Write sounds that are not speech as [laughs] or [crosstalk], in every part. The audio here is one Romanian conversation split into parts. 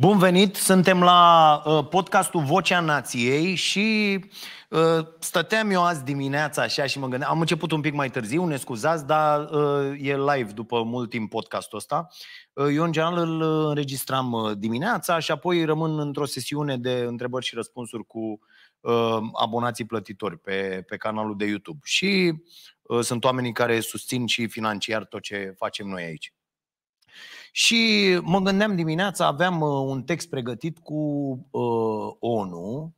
Bun venit! Suntem la uh, podcastul Vocea Nației și uh, stăteam eu azi dimineața așa și mă gândeam, am început un pic mai târziu, ne scuzați, dar uh, e live după mult timp podcastul ăsta. Uh, eu în general îl înregistram uh, dimineața și apoi rămân într-o sesiune de întrebări și răspunsuri cu uh, abonații plătitori pe, pe canalul de YouTube. Și uh, sunt oamenii care susțin și financiar tot ce facem noi aici. Și mă gândeam dimineața, aveam uh, un text pregătit cu uh, ONU.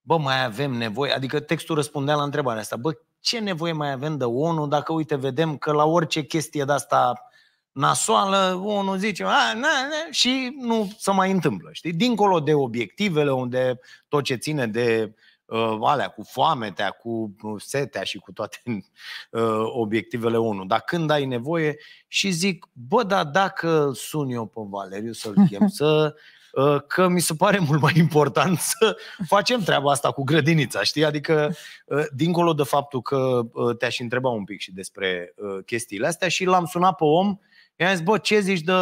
Bă, mai avem nevoie, adică textul răspundea la întrebarea asta. Bă, ce nevoie mai avem de ONU dacă, uite, vedem că la orice chestie de asta nasoală, ONU zice, a, na, na, și nu se mai întâmplă, știi? Dincolo de obiectivele unde tot ce ține de uh, alea cu foametea, cu uh, setea și cu toate uh, [laughs] obiectivele 1. Dar când ai nevoie și zic, bă, dar dacă sun eu pe Valeriu să-l [laughs] chem să ă, că mi se pare mult mai important să facem treaba asta cu grădinița, știi? Adică, dincolo de faptul că te-aș întreba un pic și despre chestiile astea și l-am sunat pe om, i-am zis, bă, ce zici de...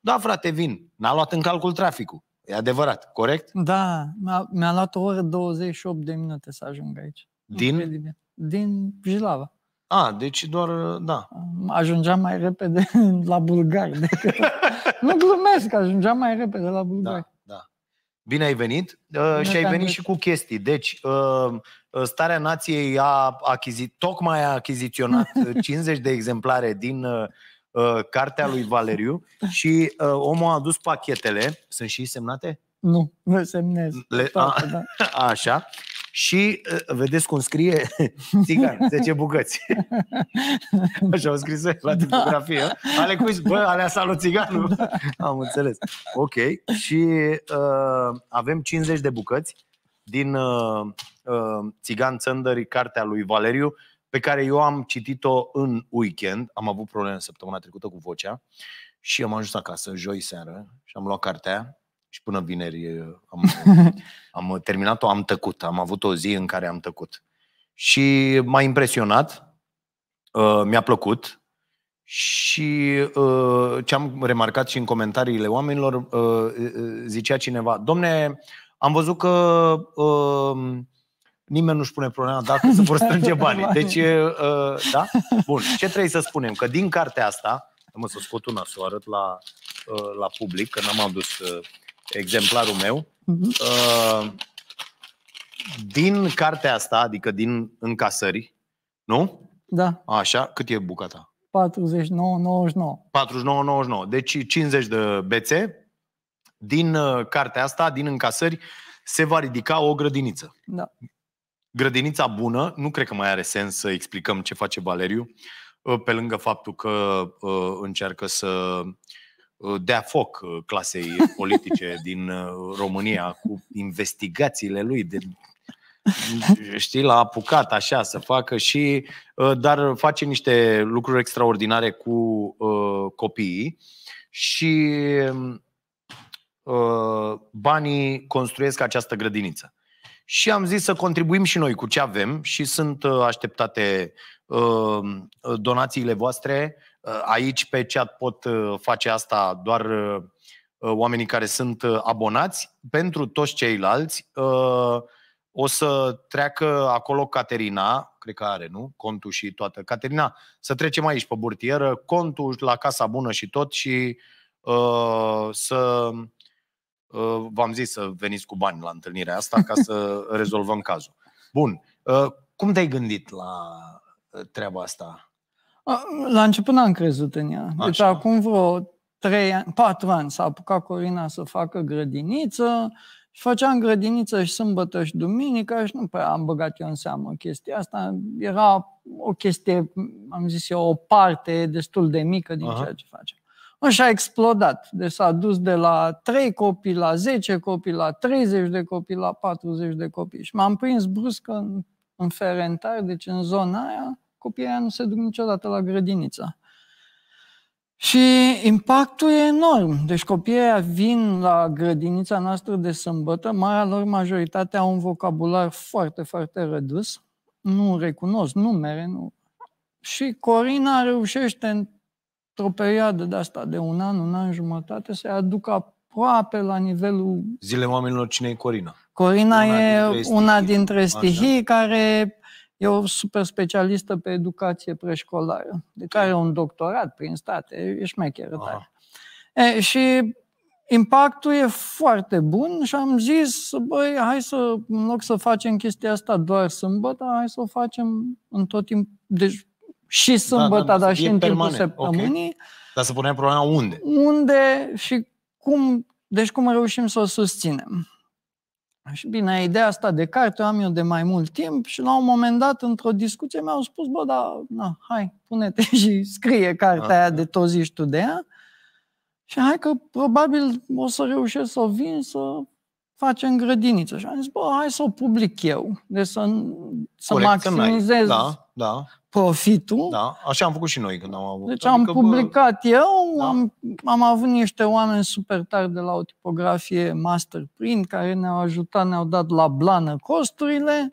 Da, frate, vin. N-a luat în calcul traficul. E adevărat, corect? Da, mi-a, mi luat o oră 28 de minute să ajung aici. Din? Din Jilava. A, deci doar, da. Ajungeam mai repede [laughs] la bulgari decât... [laughs] nu glumesc, ajungeam mai repede la da, bulgari. Da. Bine ai venit Bine uh, și ai venit și cu chestii. Deci, uh, uh, starea nației a achizit, tocmai a achiziționat 50 [laughs] de exemplare din Uh, cartea lui Valeriu da. și uh, omul a adus pachetele. Sunt și semnate? Nu, nu semnez. Le, toate, a, da. a, [laughs] așa. Și uh, vedeți cum scrie [laughs] țigan, 10 bucăți. [laughs] Așa au scris la da. Ale cui, bă, alea sa țiganul. Da. Am înțeles. Ok. Și uh, avem 50 de bucăți din uh, uh, Țigan Țăndări, cartea lui Valeriu pe care eu am citit-o în weekend. Am avut probleme săptămâna trecută cu vocea și am ajuns acasă joi seară și am luat cartea și până vineri eh, am, [laughs] am terminat-o, am tăcut. Am avut o zi în care am tăcut. Și m-a impresionat, eh, mi-a plăcut, și eh, ce am remarcat și în comentariile oamenilor, zicea cineva, domne, am văzut că uh, nimeni nu-și pune problema dacă se vor strânge banii. Deci, uh, da? Bun. Ce trebuie să spunem? Că din cartea asta, mă să scot una, să o arăt la, uh, la public, că n-am adus uh, exemplarul meu. Mhm. Uh, din cartea asta, adică din încasări, nu? Da. Așa, cât e bucata? 49,99. 49,99. Deci 50 de bețe. Din uh, cartea asta, din încasări, se va ridica o grădiniță. Da. Grădinița bună, nu cred că mai are sens să explicăm ce face Valeriu, ă, pe lângă faptul că ă, încearcă să ă, dea foc clasei [laughs] politice din România cu investigațiile lui de știi, l-a apucat așa să facă și dar face niște lucruri extraordinare cu uh, copiii și uh, banii construiesc această grădiniță și am zis să contribuim și noi cu ce avem și sunt uh, așteptate uh, donațiile voastre. Uh, aici pe chat pot face asta doar oamenii care sunt abonați. Pentru toți ceilalți o să treacă acolo Caterina, cred că are, nu? Contul și toată. Caterina, să trecem aici pe burtieră, contul la Casa Bună și tot și să Uh, v-am zis să veniți cu bani la întâlnirea asta ca să [laughs] rezolvăm cazul. Bun. Uh, cum te-ai gândit la uh, treaba asta? La început n-am crezut în ea. Deci Așa. Deci acum vreo 3 ani, 4 ani s-a apucat Corina să facă grădiniță și făceam grădiniță și sâmbătă și duminică și nu prea am băgat eu în seamă chestia asta. Era o chestie, am zis eu, o parte destul de mică din Aha. ceea ce facem. Așa a explodat. Deci s-a dus de la 3 copii, la 10 copii, la 30 de copii, la 40 de copii. Și m-am prins brusc în, în Ferentar, deci în zona aia, copiii aia nu se duc niciodată la grădiniță. Și impactul e enorm. Deci copiii aia vin la grădinița noastră de sâmbătă, marea lor majoritate au un vocabular foarte, foarte redus. Nu recunosc numere, nu. Și Corina reușește în într-o perioadă de asta, de un an, un an jumătate, se aduc aproape la nivelul... Zilele oamenilor, cine e Corina? Corina una e dintre stihii, una dintre stihii așa. care e o super specialistă pe educație preșcolară, de care are un doctorat prin state, e șmecheră tare. E, și impactul e foarte bun și am zis, băi, hai să, în loc să facem chestia asta doar sâmbătă, hai să o facem în tot timp, deci și da, da, sâmbătă, da, da, dar și în permanent. timpul săptămânii. Okay. Dar să punem problema unde. Unde și cum, deci cum reușim să o susținem. Și bine, ideea asta de carte o am eu de mai mult timp și la un moment dat, într-o discuție, mi-au spus, bă, da, na, hai, pune-te [laughs] și scrie cartea ah, aia de tot zici tu de ea și hai că probabil o să reușesc să o vin, să facem grădiniță. Și am zis, bă, hai să o public eu, de să, să maximizez da da. profitul. Da, așa am făcut și noi când am avut. Deci adică, am adică, publicat bă... eu, da. am, am avut niște oameni super tari de la o tipografie master print care ne-au ajutat, ne-au dat la blană costurile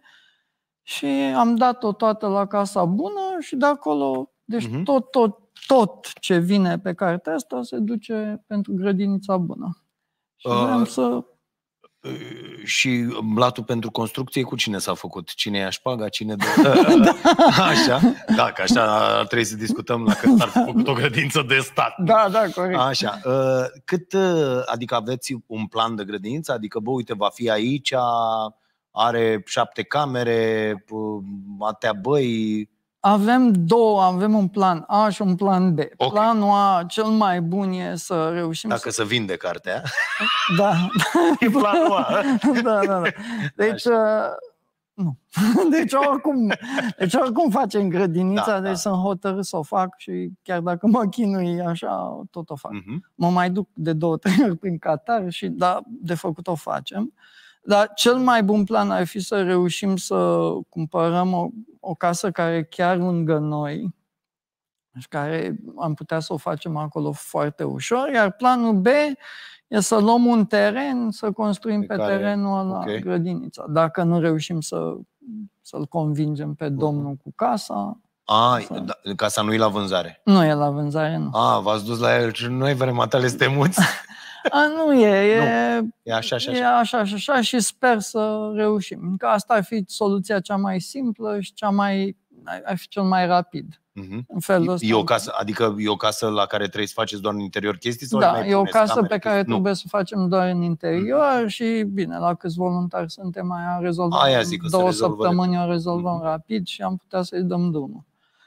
și am dat-o toată la Casa Bună și de acolo, deci uh-huh. tot, tot, tot ce vine pe cartea asta se duce pentru grădinița bună. Și uh, vrem să Ă, și blatul pentru construcție cu cine s-a făcut? Cine ia șpaga? Cine dă... [laughs] Da. da. Așa? Da, că așa trebuie să discutăm la cât ar fi făcut o grădință de stat. Da, da, corect. Așa. Ă, cât, ă, adică aveți un plan de grădință? Adică, bă, uite, va fi aici, are șapte camere, atea băi, avem două, avem un plan A și un plan B. Okay. Planul A, cel mai bun e să reușim Dacă să... să vinde cartea. [laughs] Da. e planul A. [laughs] da, da, da. Deci, Așa. Uh, nu. [laughs] Deci oricum, deci oricum facem grădinița, da, da. deci da. sunt hotărât să o fac și chiar dacă mă chinui așa, tot o fac. Mm-hmm. Mă mai duc de două, trei ori prin Qatar și, da, de făcut o facem. Uh, dar cel mai bun plan ar fi să reușim să cumpărăm o, o casă care e chiar lângă noi și care am putea să o facem acolo foarte ușor, iar planul B e să luăm un teren, să construim pe, pe care... terenul ăla okay. grădinița. Dacă nu reușim să, să-l convingem pe domnul cu casa... A, să... da, casa nu e la vânzare? Nu e la vânzare, nu. A, v-ați dus la el și noi vrem atale muți? [laughs] A, nu e, e, nu. e așa și așa. E așa și așa și sper să reușim. Că asta ar fi soluția cea mai simplă și cea mai, ar fi cel mai rapid. Mm-hmm. În felul ăsta. E o casă, adică e o casă la care trebuie să faceți doar în interior chestii? Sau da, e o casă camere, pe care chestii? trebuie nu. să facem doar în interior mm-hmm. și bine, la câți voluntari suntem, mai am rezolvat Aia zic, că două deci. săptămâni, o rezolvăm mm-hmm. rapid și am putea să-i dăm drumul.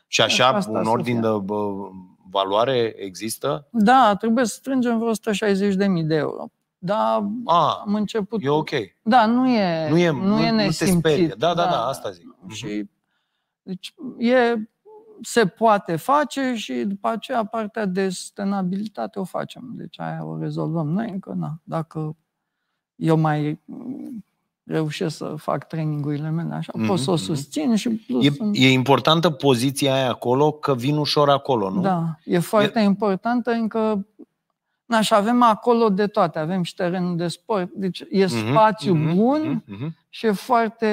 Și așa, un ordin de bă, valoare există? Da, trebuie să strângem vreo 160.000 de euro. Da, A, am început. E ok. Da, nu e. Nu e, nu, e nesimțit. Nu te sperie. Da, da, da, da, asta zic. Și, mhm. deci, e, se poate face și după aceea partea de sustenabilitate o facem. Deci aia o rezolvăm noi încă, na. Dacă eu mai reușesc să fac trainingurile mele așa, mm-hmm. pot să o mhm. susțin și plus... E, în... e importantă poziția aia acolo, că vin ușor acolo, nu? Da, e foarte e... importantă, încă... Na, și avem acolo de toate, avem și terenul de sport, deci e mm-hmm. spațiu mm-hmm. bun mm-hmm. și e foarte...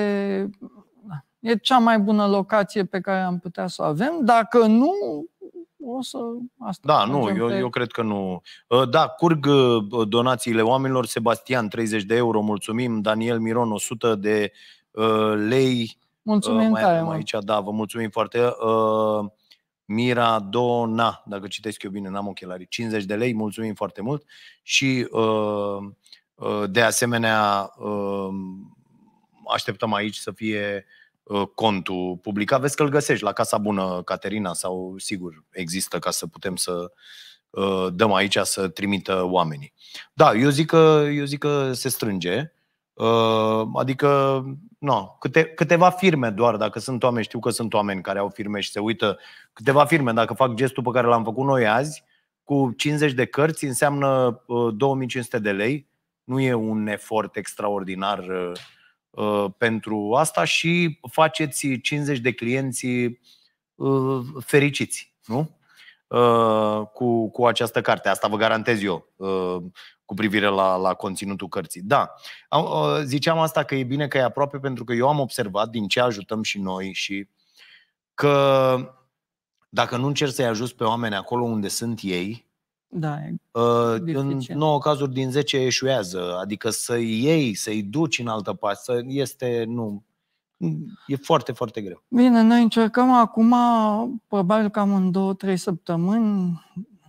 Da, e cea mai bună locație pe care am putea să o avem. Dacă nu, o să... Asta da, nu, eu, pe... eu cred că nu. Ă, da, curg ă, donațiile oamenilor. Sebastian, 30 de euro, mulțumim. Daniel Miron, 100 de ă, lei. Mulțumim mai tare, aici, da, vă mulțumim foarte. Mira Dona, dacă citesc eu bine, n-am ochelari, 50 de lei, mulțumim foarte mult. Și de asemenea așteptăm aici să fie Uh, contul publicat, vezi că îl găsești la Casa Bună Caterina sau sigur există ca să putem să uh, dăm aici să trimită oamenii. Da, eu zic că, eu zic că se strânge, uh, adică no, câte, câteva firme doar, dacă sunt oameni, știu că sunt oameni care au firme și se uită, câteva firme, dacă fac gestul pe care l-am făcut noi azi, cu 50 de cărți înseamnă 2500 de lei, nu e un efort extraordinar uh, Uh, pentru asta și faceți 50 de clienți uh, fericiți, nu? Uh, cu, cu această carte. Asta vă garantez eu cu privire la, la conținutul cărții. Da, ziceam asta că e bine că e aproape pentru că eu am observat din ce ajutăm și noi și că dacă nu încerci să-i ajuți pe oameni acolo unde sunt ei, da, uh, în 9 cazuri din 10 eșuează, adică să iei, să-i duci în altă parte, este, nu, e foarte, foarte greu. Bine, noi încercăm acum, probabil cam în 2-3 săptămâni,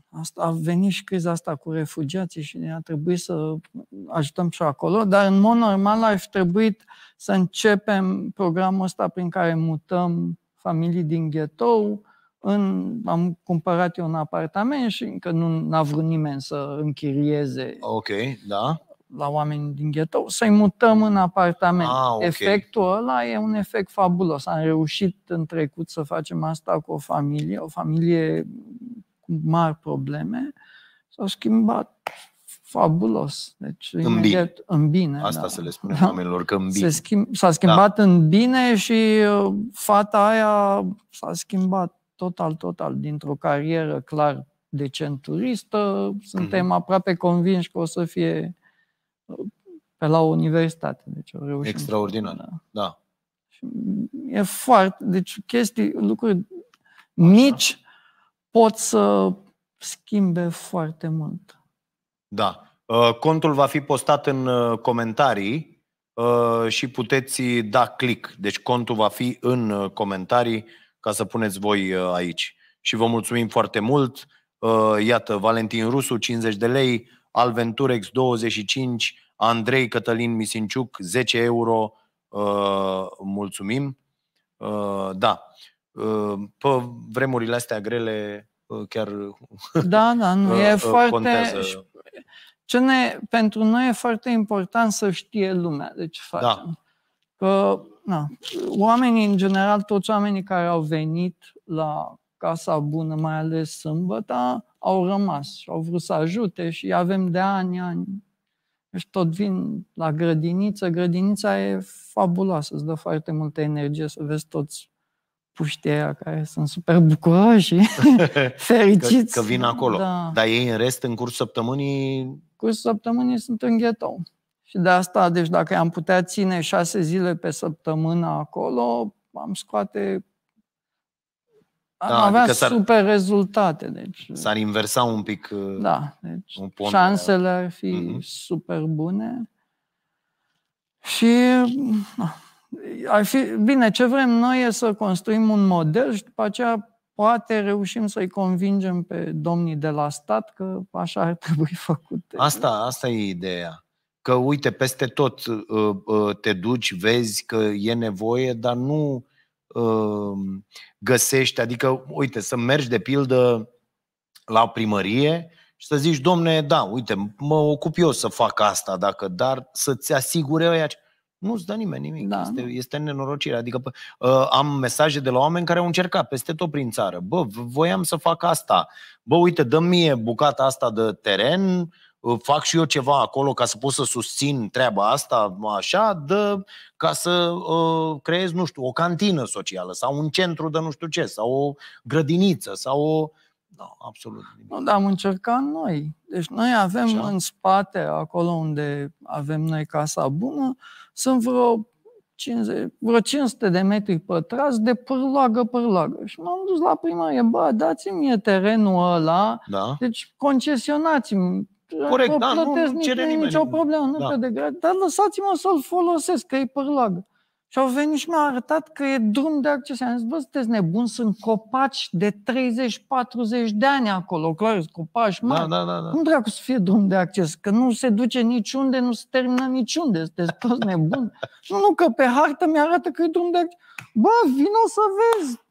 asta, a venit și criza asta cu refugiații și ne-a trebuit să ajutăm și acolo, dar în mod normal ar fi trebuit să începem programul ăsta prin care mutăm familii din ghetou, în, am cumpărat eu un apartament și încă nu a vrut nimeni să închirieze Ok, da. la oameni din ghetou, să-i mutăm în apartament. Ah, okay. Efectul ăla e un efect fabulos. Am reușit în trecut să facem asta cu o familie, o familie cu mari probleme. S-au schimbat fabulos. Deci, în imediat, bine. În bine Asta da. să le spunem da. oamenilor, că în bine. Se schimb, s-a da. schimbat da. în bine și uh, fata aia s-a schimbat total, total, dintr-o carieră clar de centuristă, suntem mm-hmm. aproape convinși că o să fie pe la o universitate. Deci o reușim. Extraordinar, da. da. E foarte, deci chestii, lucruri Așa. mici pot să schimbe foarte mult. Da. Uh, contul va fi postat în uh, comentarii uh, și puteți da click. Deci contul va fi în comentarii ca să puneți voi uh, aici. Și vă mulțumim foarte mult. Uh, iată, Valentin Rusu, 50 de lei, Alventurex, 25, Andrei Cătălin Misinciuc, 10 euro. Uh, mulțumim. Da, pe vremurile astea grele chiar [laughs] Da, da, nu e foarte... Ce ne, pentru noi e foarte important să știe lumea de ce da. facem. Da na, oamenii, în general, toți oamenii care au venit la Casa Bună, mai ales sâmbătă, au rămas și au vrut să ajute și avem de ani, ani. Și deci tot vin la grădiniță. Grădinița e fabuloasă, îți dă foarte multă energie să vezi toți puștia care sunt super bucuroși, [laughs] fericiți. Că, că vin acolo. Da. Dar ei, în rest, în cursul săptămânii... Cursul săptămânii sunt în ghetou. Și de asta, deci dacă am putea ține șase zile pe săptămână acolo, am scoate da, avea adică super rezultate. Deci, uh, s-ar inversa un pic. Uh, da, deci un pont, uh, șansele ar fi uh-huh. super bune. Și da, ar fi, bine, ce vrem noi e să construim un model și după aceea poate reușim să-i convingem pe domnii de la stat că așa ar [laughs] trebui făcut. Asta, asta e ideea că uite, peste tot uh, uh, te duci, vezi că e nevoie, dar nu uh, găsești, adică, uite, să mergi de pildă la primărie și să zici, domne, da, uite, mă ocup eu să fac asta, dacă, dar să-ți asigure aia. nu-ți dă nimeni nimic. Da, este, este nenorocire. Adică uh, am mesaje de la oameni care au încercat peste tot prin țară. Bă, voiam să fac asta. Bă, uite, dă mie bucata asta de teren, fac și eu ceva acolo ca să pot să susțin treaba asta, așa, de, ca să uh, creez, nu știu, o cantină socială sau un centru de nu știu ce, sau o grădiniță, sau o... Da, absolut. Nu, dar am încercat noi. Deci noi avem așa. în spate, acolo unde avem noi casa bună, sunt vreo 50, vreo 500 de metri pătrați de pârloagă, pârloagă. Și m-am dus la primărie, bă, dați-mi terenul ăla, da. deci concesionați-mi Corect, da, plătesc, nu, nu cere nimeni. nicio problemă, nu da. de grea, dar lăsați-mă să-l folosesc, că e părlagă. Și au venit și mi-au arătat că e drum de acces. Am zis, bă, sunteți nebuni, sunt copaci de 30-40 de ani acolo, clar, sunt copaci da, mari. Da, da, da, da. Cum dracu să fie drum de acces? Că nu se duce niciunde, nu se termină niciunde, sunteți toți nebuni. nu, nu, că pe hartă mi arată că e drum de acces. Bă, vino să vezi,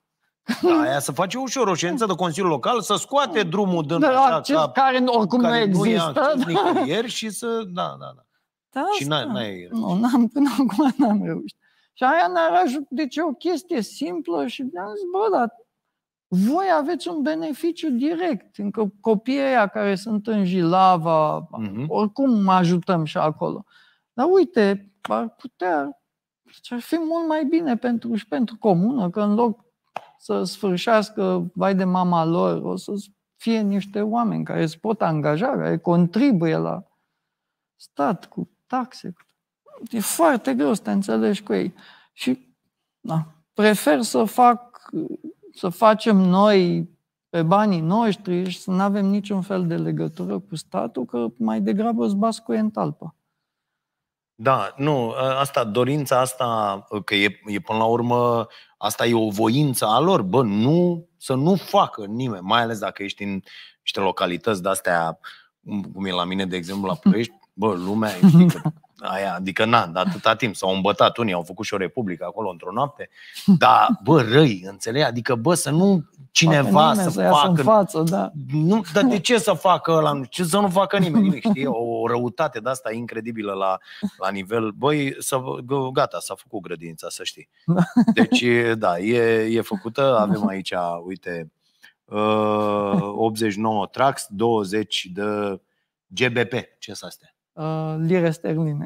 da, [laughs] aia să face ușor o ședință de Consiliul Local, să scoate drumul din da, așa, ce, ca, care oricum care nu există. Da. Nu ieri și să... Da, da, da. da și n-ai, n-ai Nu, n-am, până acum n-am reușit. Și aia ne ar ajut. Deci o chestie simplă și mi-am zis, bă, da, voi aveți un beneficiu direct. Încă copiii aia care sunt în Jilava, mm-hmm. oricum ajutăm și acolo. Dar uite, ar putea, deci ar fi mult mai bine pentru, și pentru comună, că în loc să sfârșească, vai de mama lor, o să fie niște oameni care se pot angaja, care contribuie la stat cu taxe. E foarte greu să te înțelegi cu ei. Și da, prefer să fac, să facem noi pe banii noștri și să nu avem niciun fel de legătură cu statul, că mai degrabă îți bas cu în talpă. Da, nu, ă, asta, dorința asta, că e, e până la urmă Asta e o voință a lor, bă, nu, să nu facă nimeni, mai ales dacă ești în niște localități de-astea, cum e la mine, de exemplu, la Ploiești, bă, lumea, aia, adică n-am, de atâta [laughs] timp s-au îmbătat unii, au făcut și o republică acolo într-o noapte, dar bă, răi, înțelegi? Adică bă, să nu cineva să, să facă... În față, da. Nu, dar de ce să [laughs] facă ăla? Ce să nu facă nimeni? nimeni știi? O răutate de asta incredibilă la, la nivel... Băi, să, gata, s-a făcut grădința, să știi. [laughs] Deci, da, e, e făcută. Avem aici, uite, 89 Trax, 20 de GBP. Ce s astea? uh, lire sterline.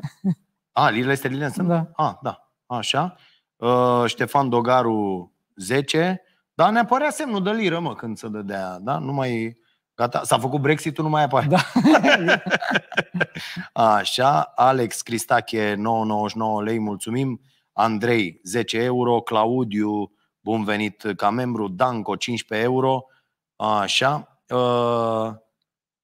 A, ah, lire sterline sunt? Da. A, ah, da. Așa. Uh, Ștefan Dogaru 10. Dar ne apărea semnul de liră, mă, când se dădea, da? Nu mai... Gata, s-a făcut Brexit-ul, nu mai apare. Da. [laughs] Așa, Alex Cristache, 9,99 lei, mulțumim. Andrei, 10 euro. Claudiu, bun venit ca membru. Danco, 15 euro. Așa. Uh,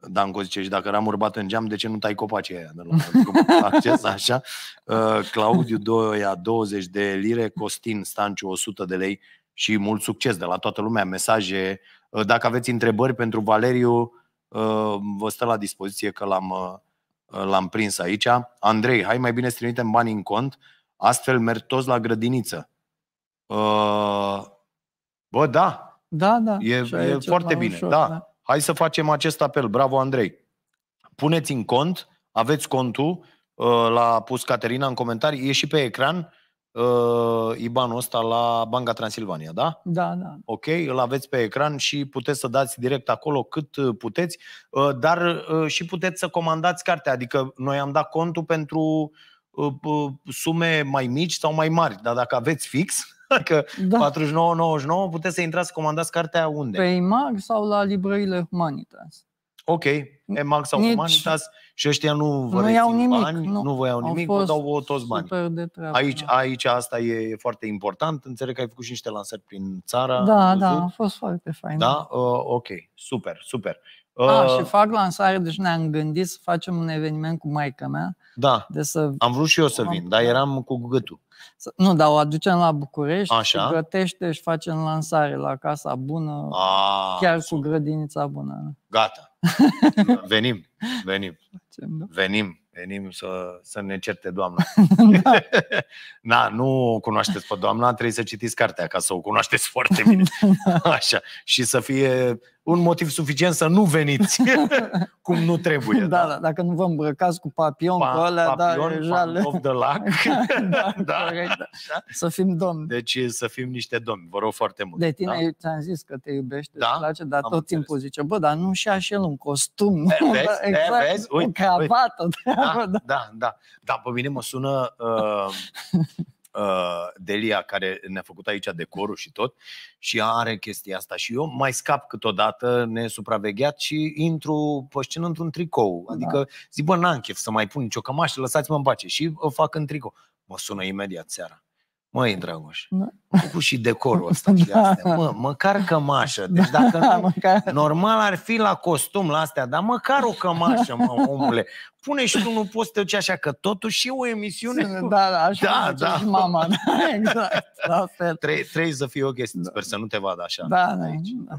Danco zice, și dacă eram urbat în geam, de ce nu tai copacii aia de la acces așa? Uh, Claudiu Doia, 20 de lire, Costin Stanciu, 100 de lei și mult succes de la toată lumea, mesaje. Uh, dacă aveți întrebări pentru Valeriu, uh, vă stă la dispoziție că l-am, l-am prins aici. Andrei, hai mai bine să trimitem bani în cont, astfel merg toți la grădiniță. Bă, da! Da, da. E, e foarte bine, da. ușor, da. da. Hai să facem acest apel. Bravo, Andrei! Puneți în cont, aveți contul, uh, l-a pus Caterina în comentarii, e și pe ecran uh, IBAN-ul ăsta la Banca Transilvania, da? Da, da. Ok, îl aveți pe ecran și puteți să dați direct acolo cât uh, puteți, uh, dar uh, și puteți să comandați cartea, adică noi am dat contul pentru uh, uh, sume mai mici sau mai mari, dar dacă aveți fix, Adică da. 49,99 puteți să intrați să comandați cartea unde? Pe EMAG sau la librările Humanitas. Ok, EMAG sau Nici... Humanitas și ăștia nu vă nu iau nimic, bani, nu. nu vă iau nimic, vă dau toți bani. De treabă, aici, da. aici asta e foarte important, înțeleg că ai făcut și niște lansări prin țara. Da, da, a fost foarte fain. Da, uh, ok, super, super. A, uh, și fac lansare, deci ne-am gândit să facem un eveniment cu maica mea. Da, de să... am vrut și eu să vin, dar eram cu gâtul. Nu, dar o aducem la București, Așa. gătește și facem lansare la Casa Bună, A, chiar cu grădinița bună. Gata, [laughs] venim, venim, facem, da? venim. Venim să, să ne certe doamna. [laughs] da. da. [laughs] Na, nu o cunoașteți pe doamna, trebuie să citiți cartea ca să o cunoașteți foarte bine. da. Așa. Și să fie un motiv suficient să nu veniți [laughs] cum nu trebuie. Da, da, da, dacă nu vă îmbrăcați cu papion, pa, cu alea, da, papion, [laughs] [laughs] da, jale. Da, of the lac. da, da. Corect, da. da. Să fim domni. Deci să fim niște domni, vă rog foarte mult. De tine da? ți-am zis că te iubește, da? îți place, dar Am tot înțeles. timpul zice, bă, dar nu și așa un costum. vezi, exact, e, vezi, uite, un cravată. Da, da, da, Dar Pe mine mă sună... Uh, Uh, Delia care ne-a făcut aici decorul și tot și ea are chestia asta și eu mai scap câteodată nesupravegheat și intru pe scenă într-un tricou. Da. Adică da. zic, bă, n-am chef să mai pun nicio cămașă, lăsați-mă în pace și o fac în tricou. Mă sună imediat seara. Măi, Dragoș, da. cu și decorul ăsta și [laughs] da. astea. Mă, măcar cămașă. Deci da, dacă nu, măcar... normal ar fi la costum la astea, dar măcar o cămașă, mă, [laughs] omule. Pune și tu, nu poți să te duci așa, că totuși e o emisiune. Da, da, așa da, da. și mama. Da, [laughs] exact, la fel. Tre- trebuie să fie o chestie, da. sper să nu te vadă așa. Da, da, aici, da.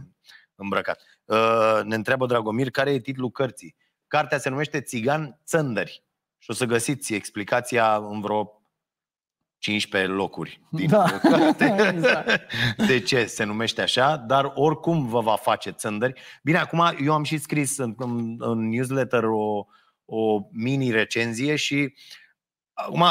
Îmbrăcat. Uh, ne întreabă Dragomir, care e titlul cărții? Cartea se numește Țigan Țândări. Și o să găsiți explicația în vreo 15 locuri din da. [laughs] da. exact. De ce se numește așa, dar oricum vă va face țândări. Bine, acum eu am și scris în, în, în newsletter o, o mini recenzie și acum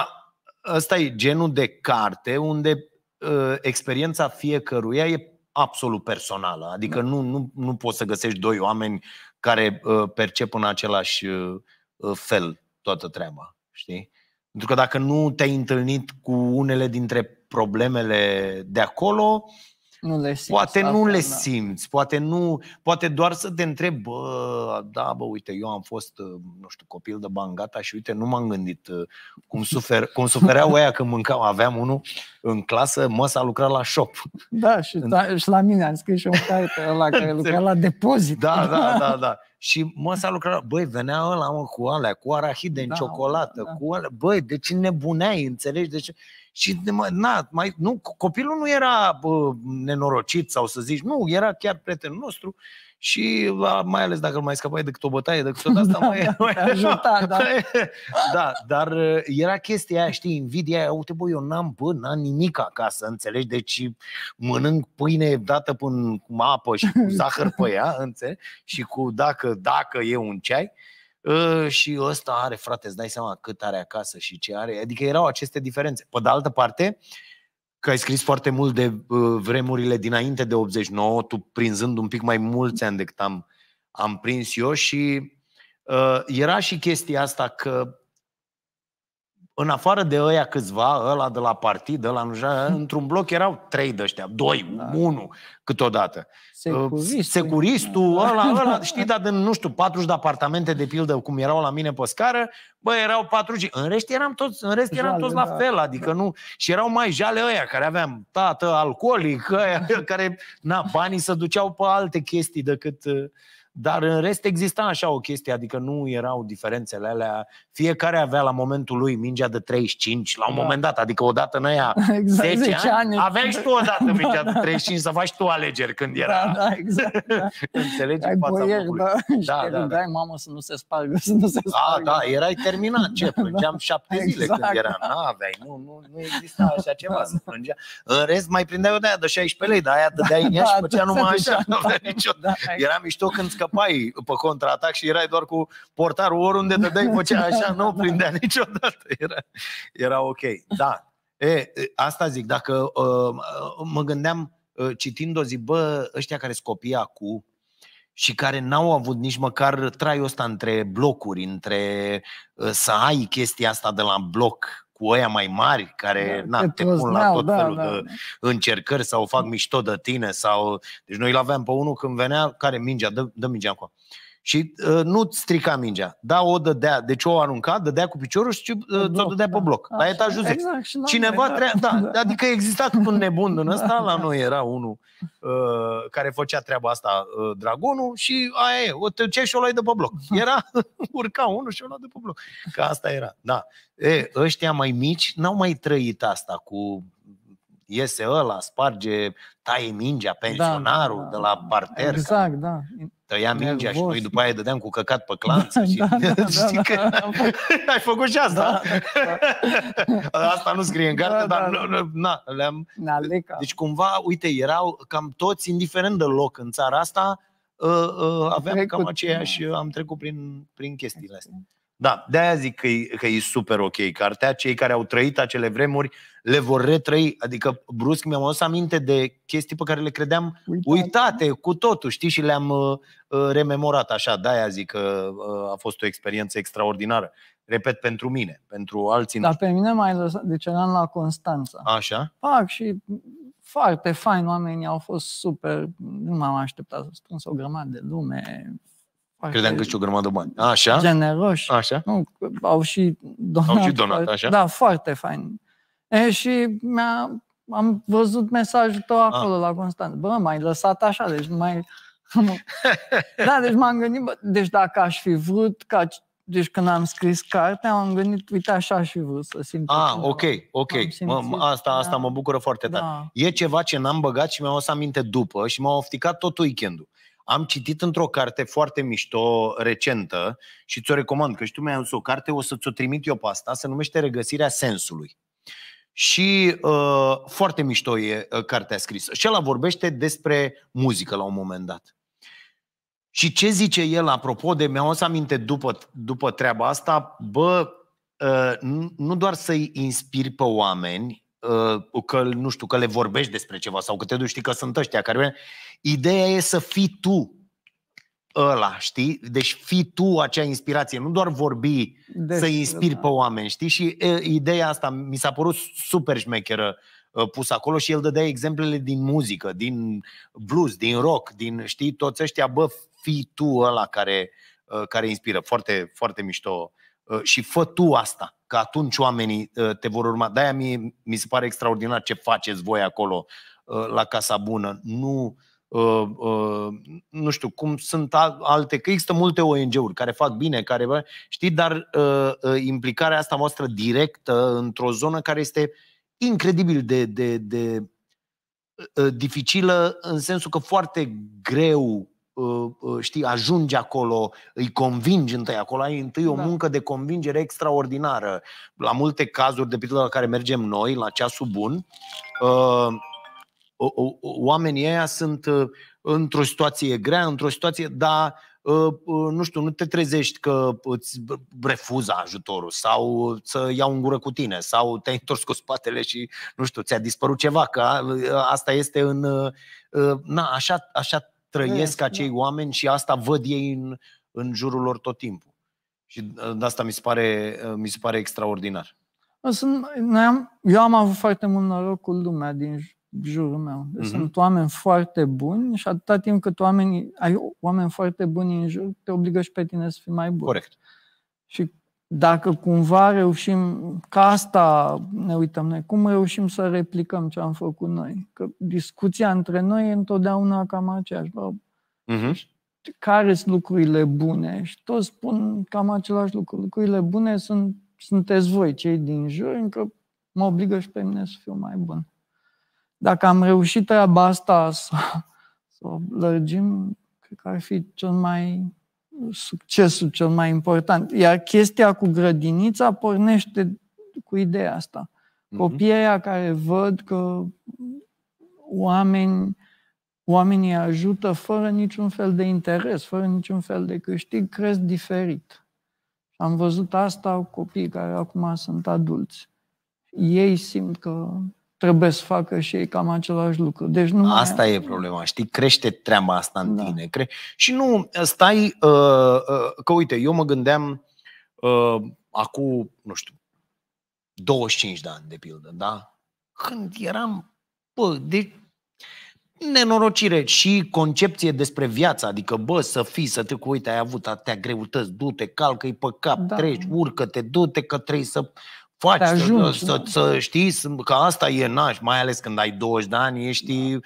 ăsta e genul de carte unde uh, experiența fiecăruia e absolut personală. Adică da. nu, nu, nu poți să găsești doi oameni care uh, percep în același uh, fel toată treaba, știi? Pentru că dacă nu te-ai întâlnit cu unele dintre problemele de acolo, nu le simți, poate nu le da. simți, poate nu, poate doar să te întreb, bă, da, bă, uite, eu am fost, uh, nu știu, copil de bangata și uite, nu m-am gândit uh, cum, [laughs] sufer, cum sufereau aia când mâncam, aveam unul în clasă, mă s-a lucrat la shop. Da, și, da, și la mine am scris și un caiet la [laughs] care lucra la depozit. Da, da, [laughs] da, da. Și mă s-a lucrat, băi, venea ăla mă, cu alea, cu arahide da, în ciocolată, da. cu alea, băi, deci nebuneai, înțelegi? Deci, și na, mai, nu, copilul nu era bă, nenorocit sau să zici, nu, era chiar prietenul nostru și mai ales dacă îl mai scăpai decât o bătaie, decât tot asta, [laughs] da, mai, da, mai ajuta, da. [laughs] da. dar uh, era chestia aia, știi, invidia aia, uite bă, eu n-am bă, n-am nimic acasă, înțelegi? Deci mănânc pâine dată până cu apă și cu [laughs] zahăr pe ea, înțelegi? Și cu dacă, dacă e un ceai. Ă, și ăsta are, frate, îți dai seama cât are acasă și ce are. Adică erau aceste diferențe. Pe de altă parte, că ai scris foarte mult de ă, vremurile dinainte de 89, tu prinzând un pic mai mulți ani decât am, am prins eu și uh, era și chestia asta că în afară de ăia câțiva, ăla de la partid, ăla nu [laughs] într-un bloc erau trei de ăștia, doi, da. unu, câteodată. Securistul, uh, Securistul da. ăla, ăla, [laughs] știi, dar din, nu știu, 40 de apartamente, de pildă, cum erau la mine pe scară, bă, erau 40. În rest eram toți, în rest eram jale, toți la da. fel, adică da. nu, și erau mai jale ăia care aveam tată alcoolic, ăia [laughs] care, na, banii se duceau pe alte chestii decât uh, dar în rest exista așa o chestie, adică nu erau diferențele alea. Fiecare avea la momentul lui mingea de 35 la un da. moment dat, adică odată în aia [laughs] exact, 10, 10 ani, ani, aveai și tu odată [laughs] da, mingea da. de 35 să faci tu alegeri când era. Da, da, exact. Da. [laughs] Înțelegi Ai fața boieri, da, da, da, da. mamă să nu se spargă, să nu se spargă. Da, da, erai terminat, ce, da. plângeam șapte exact, zile când exact, era, da. aveai nu, nu, nu exista așa ceva da. să plângea. În rest mai prindeai o de aia de 16 lei, dar aia dădeai da, în ea da, și făcea da, numai așa, nu avea da, nicio. Exact. Era mișto când scăpai pe contraatac și erai doar cu portarul oriunde te dai, făcea așa, nu prindea niciodată. Era, era ok. Da. E, asta zic, dacă uh, mă gândeam uh, ă, citind o zi, bă, ăștia care scopia cu și care n-au avut nici măcar traiul ăsta între blocuri, între uh, să ai chestia asta de la bloc, cu oia mai mari care da, na, te pun la tot da, felul da, de da. încercări sau fac mișto de tine. sau Deci noi l-aveam pe unul când venea, care mingea, dă, dă mingea încoa. Și uh, nu strica mingea. Da, o dădea, deci o arunca, dădea cu piciorul și uh, o dădea da. pe bloc. Așa, la etajul 10. Exact, și Cineva trea... da, da, adică exista un nebun în ăsta, da. la noi era unul uh, care făcea treaba asta, uh, dragonul, și aia e, o ce și o luai de pe bloc. Da. Era, [laughs] urca unul și o luai de pe bloc. Că asta era, da. E, ăștia mai mici n-au mai trăit asta cu iese ăla, sparge, taie mingea, da, da, pensionarul da, da, de la parter, Exact, da. Tăia mingea Nervos. și noi după aia dădeam cu căcat pe [laughs] clanță. Da, și... da, da, [laughs] da, că... da, Ai făcut și asta. Da, da. [laughs] asta nu scrie în carte, da, dar da, da. Na, le-am... Na, leca. Deci cumva, uite, erau cam toți, indiferent de loc în țara asta, ă, ă, aveam cam aceeași, am trecut prin, prin chestiile astea. Exact. Da, de-aia zic că e, că e super ok cartea. Cei care au trăit acele vremuri le vor retrăi. Adică, brusc, mi-am adus aminte de chestii pe care le credeam uitate, uitate da. cu totul, știi? Și le-am uh, uh, rememorat așa. De-aia zic că uh, a fost o experiență extraordinară. Repet, pentru mine, pentru alții. Dar pe mine mai lăsat, deci eram la Constanța. Așa? Fac și foarte fain, oamenii au fost super, nu m-am așteptat să spun o grămadă de lume, Așa Credeam că și o grămadă de bani. Așa? Generoși. Așa? Nu, au și donat. Au și donat, așa? Da, foarte fain. E, și mi-a, am văzut mesajul tău acolo, A. Ah. la Constant. Bă, m-ai lăsat așa, deci nu mai... [laughs] da, deci m-am gândit, bă, deci dacă aș fi vrut ca deci când am scris cartea, am gândit, uite, așa aș fi vrut să simt. Ah, ok, ok. Simțit, mă, asta, asta da. mă bucură foarte tare. Da. E ceva ce n-am băgat și mi-am să aminte după și m-a ofticat tot weekendul. Am citit într-o carte foarte mișto, recentă, și ți-o recomand, că și tu mi-ai adus o carte, o să ți-o trimit eu pe asta, se numește Regăsirea sensului. Și uh, foarte mișto e uh, cartea scrisă. Și ăla vorbește despre muzică la un moment dat. Și ce zice el, apropo de, mi-am să aminte după, după treaba asta, bă, uh, nu doar să-i inspiri pe oameni Uh, că, nu știu, că le vorbești despre ceva sau că te duci, știi că sunt ăștia care... Ideea e să fii tu ăla, știi? Deci fii tu acea inspirație, nu doar vorbi deci, să inspiri da. pe oameni, știi? Și e, ideea asta mi s-a părut super șmecheră uh, pus acolo și el dădea exemplele din muzică, din blues, din rock, din, știi, toți ăștia, bă, fii tu ăla care, uh, care inspiră. Foarte, foarte mișto. Și fă tu asta că atunci oamenii uh, te vor urma. De-aia mi se pare extraordinar ce faceți voi acolo uh, la Casa Bună. Nu, uh, nu știu, cum sunt alte, că există multe ONG-uri care fac bine, care, știi, dar implicarea asta voastră directă într-o zonă care este incredibil de, de, de dificilă, în sensul că foarte greu Uh, uh, știi, ajungi acolo, îi convingi întâi. Acolo ai întâi o da. muncă de convingere extraordinară. La multe cazuri, de pildă la care mergem noi, la ceasul bun, uh, oamenii ăia sunt într-o situație grea, într-o situație, dar nu știu, nu te trezești că îți refuză ajutorul sau să iau un gură cu tine sau te-ai întors cu spatele și, nu știu, ți-a dispărut ceva, că asta este în... Na, așa, așa trăiesc da, acei da. oameni și asta văd ei în, în jurul lor tot timpul. Și uh, de asta mi se pare, uh, mi se pare extraordinar. Sunt, am, eu am avut foarte mult noroc cu lumea din jurul meu. mm-hmm. Sunt oameni foarte buni și atâta timp cât oamenii, ai oameni foarte buni în jur, te obligă și pe tine să fii mai bun. Corect. Și dacă cumva reușim, ca asta ne uităm noi, cum reușim să replicăm ce am făcut noi? Că discuția între noi e întotdeauna cam aceeași. uh-huh. Care sunt lucrurile bune? Și toți spun cam același lucru. Lucrurile bune sunt, sunteți voi, cei din jur, încă mă obligă și pe mine să fiu mai bun. Dacă am reușit treaba asta să, să o lărgim, cred că ar fi cel mai succesul cel mai important. Iar chestia cu grădinița pornește cu ideea asta. Mhm. Copierea care văd că oameni, oamenii ajută fără niciun fel de interes, fără niciun fel de câștig, cresc diferit. Am văzut asta cu copiii care acum sunt adulți. Ei simt că trebuie să facă și ei cam același lucru. Deci nu asta e problema, știi? Crește treaba asta în da. tine. Cre... Și nu stai, uh, uh, că uite, eu mă gândeam uh, acum, nu știu, 25 de ani, de pildă, da? Când eram, bă, de nenorocire și concepție despre viața, adică, bă, să fii, să te cu uite, ai avut atâtea greutăți, du-te, calcă-i pe cap, da. treci, urcă-te, du-te că trebuie să faci, ajungi, să, să, da. să știi că asta e naș, mai ales când ai 20 de ani, ești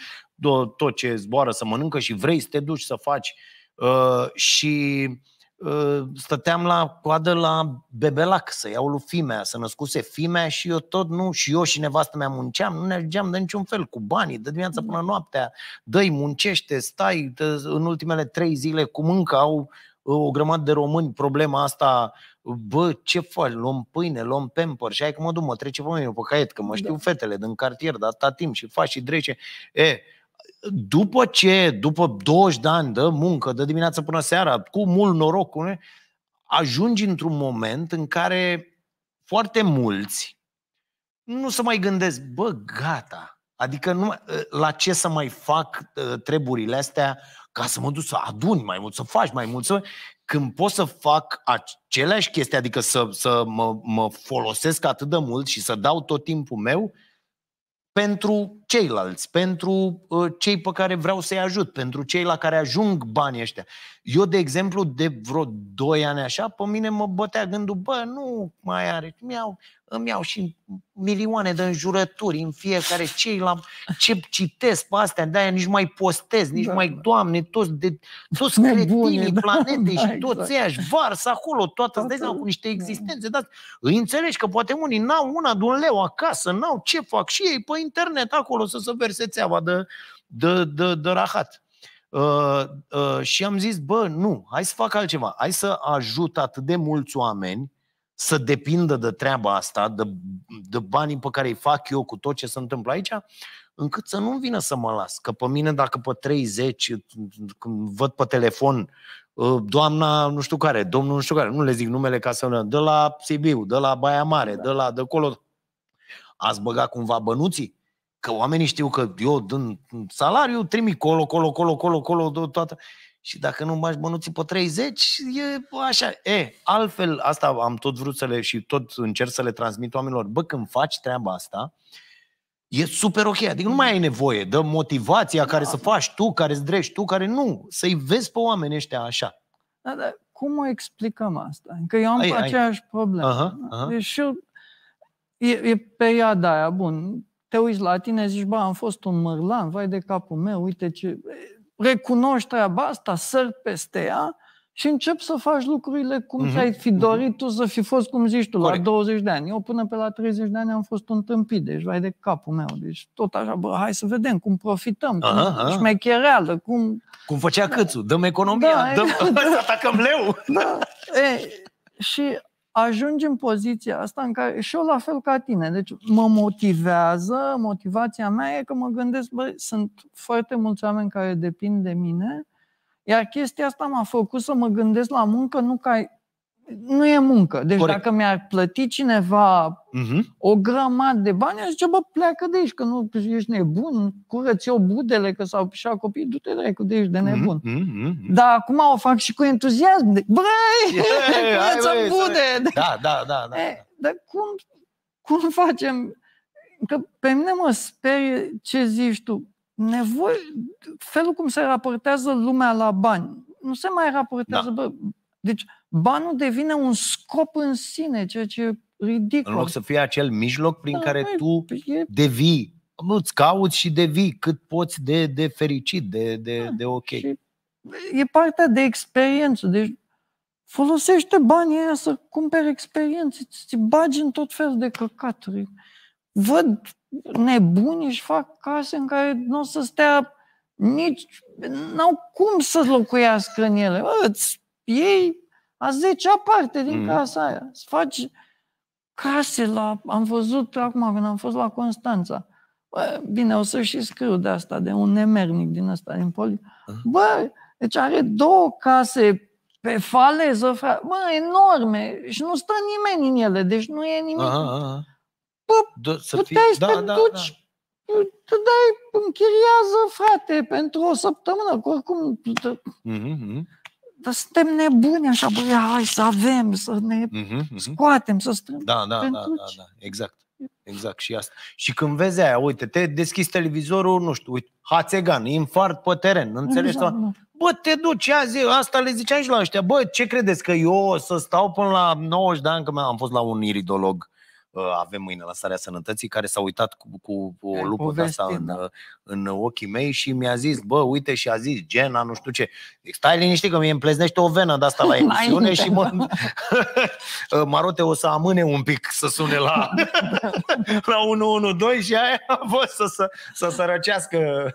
tot ce zboară să mănâncă și vrei să te duci să faci. Uh, și uh, stăteam la coadă la Bebelac să iau lui Fimea, să născuse Fimea și eu tot nu, și eu și nevastă mea munceam, nu ne ajungeam de niciun fel cu banii, de dimineața până noaptea, dă muncește, stai, în ultimele trei zile cum încă au uh, o grămadă de români problema asta bă, ce faci, luăm pâine, luăm pemper și hai că mă duc, mă trece pe mine pe caiet, că mă da. știu da. fetele din cartier, dar atâta timp și faci și drece. E, după ce, după 20 de ani de muncă, de dimineață până seara, cu mult noroc, cu ajungi într-un moment în care foarte mulți nu se mai gândesc, bă, gata, adică nu, la ce să mai fac uh, treburile astea ca să mă duc să adun mai mult, să faci mai mult, să... când pot să fac aceleași chestii, adică să, să mă, mă folosesc atât de mult și să dau tot timpul meu pentru ceilalți, pentru uh, cei pe care vreau să-i ajut, pentru cei la care ajung banii ăștia. Eu, de exemplu, de vreo 2 ani așa, pe mine mă bătea gândul, bă, nu mai are, mi-au, îmi iau și milioane de înjurături în fiecare ce la ce citesc pe astea, de aia nici mai postez, nici da, mai, da. doamne, toți, de, toți cretinii da, planetei da, și toți exact. își varsă acolo, toată, îți dai cu niște da. existențe, dar îi înțelegi că poate unii n-au una de un leu acasă, n-au ce fac și ei pe internet acolo să se verse țeava de, de, de, de rahat. Uh, uh, și am zis, bă, nu, hai să fac altceva, hai să ajut atât de mulți oameni să depindă de treaba asta, de, de banii pe care îi fac eu cu tot ce se întâmplă aici, încât să nu vină să mă las. Că pe mine, dacă pe 30, când văd pe telefon uh, doamna nu știu care, domnul nu știu care, nu le zic numele ca să nu, de la Sibiu, de la Baia Mare, da. de la de acolo, ați băga cumva bănuții? Că oamenii știu că eu dând salariu, trimit colo, colo, colo, colo, colo, toată. Și dacă nu bagi bănuții pe 30, e așa. E, altfel, asta am tot vrut să le și tot încerc să le transmit oamenilor. Bă, când faci treaba asta, e super ok. Adică nu mai ai nevoie de motivația da. care să faci tu, care îți drești tu, care nu. Să-i vezi pe oameni ăștia așa. Da, dar cum o explicăm asta? Că eu am ai, aceeași ai. problemă. Aha, aha. Deci eu, e, e de aia, bun, te uiți la tine, zici, bă, am fost un mărlan, vai de capul meu, uite ce recunoști treaba asta, sări peste ea și începi să faci lucrurile cum mm-hmm. ți-ai fi mhm. dorit tu să fi fost, cum zici tu, Corect. la 20 de ani. Eu până pe la 30 de ani am fost un tâmpit, deci vai de capul meu. Deci tot așa, bă, hai să vedem cum profităm, aha, cum aha. șmechereală, cum... Cum făcea da. câțul, dăm economia, da, dăm... Da, [laughs] să atacăm leu. Da. E, și ajungi în poziția asta în care și eu la fel ca tine. Deci mă motivează, motivația mea e că mă gândesc, băi, sunt foarte mulți oameni care depind de mine, iar chestia asta m-a făcut să mă gândesc la muncă nu ca nu e muncă. Deci Corect. dacă mi-ar plăti cineva uh-huh. o grămadă de bani, aș zice, bă, pleacă de aici, că nu ești nebun, curăți eu budele, că s-au pișat copiii, du-te dracu de aici, de mhm, nebun. Uh-huh. Uh-huh. Dar acum o fac și cu entuziasm. De, Băi, [laughs] yeah, curăță [laughs] hai, bude! Da, da, da. da. E, da. dar cum, cum facem? Că pe mine mă sperie ce zici tu. Nevoie, felul cum se raportează lumea la bani. Nu se mai raportează, da. bă. Deci, banul devine un scop în sine, ceea ce e ridicol. În loc să fie acel mijloc prin da, care tu e... devii, îți cauți și devii cât poți de, de fericit, de, de, da, de ok. Și e partea de experiență, deci folosește banii aia să cumpere experiențe, îți bagi în tot fel de căcaturi. Văd nebuni și fac case în care nu o să stea nici, n-au cum să locuiască în ele. Bă, îți iei a zecea parte din mm. casa aia. Să faci case la... Am văzut acum când am fost la Constanța. Bă, bine, o să și scriu de asta, de un nemernic din ăsta, din poli. Ah. Bă, deci are două case pe faleză, fra... Bă, enorme. Și nu stă nimeni în ele, deci nu e nimic. Aha, aha. Bă, Do- să puteai să da, te da, duci da te dai, închiriază, frate, pentru o săptămână, oricum... Mm-hmm suntem nebuni așa, băi, hai să avem, să ne uh-huh, uh-huh. scoatem, să strângem. Da, da, da, da, da, exact. Exact, și asta. Și când vezi aia, uite, te deschizi televizorul, nu știu, uite, Hațegan, infart pe teren, înțelegi? Exact, da. Bă, te duci azi, asta le ziceam și la ăștia, bă, ce credeți, că eu o să stau până la 90 de ani, că am fost la un iridolog Uh, avem mâine starea sănătății, care s-a uitat cu, cu o lupă de asta în, da. Uh, în ochii mei și mi-a zis, bă, uite și a zis Gena, nu știu ce. Zic, deci, stai liniștit că mi e împleznește o venă de asta la [laughs] emisiune și mă... Da. [laughs] Uh, Marote o să amâne un pic să sune la, [laughs] da. la 112 și aia a fost să, să, să sărăcească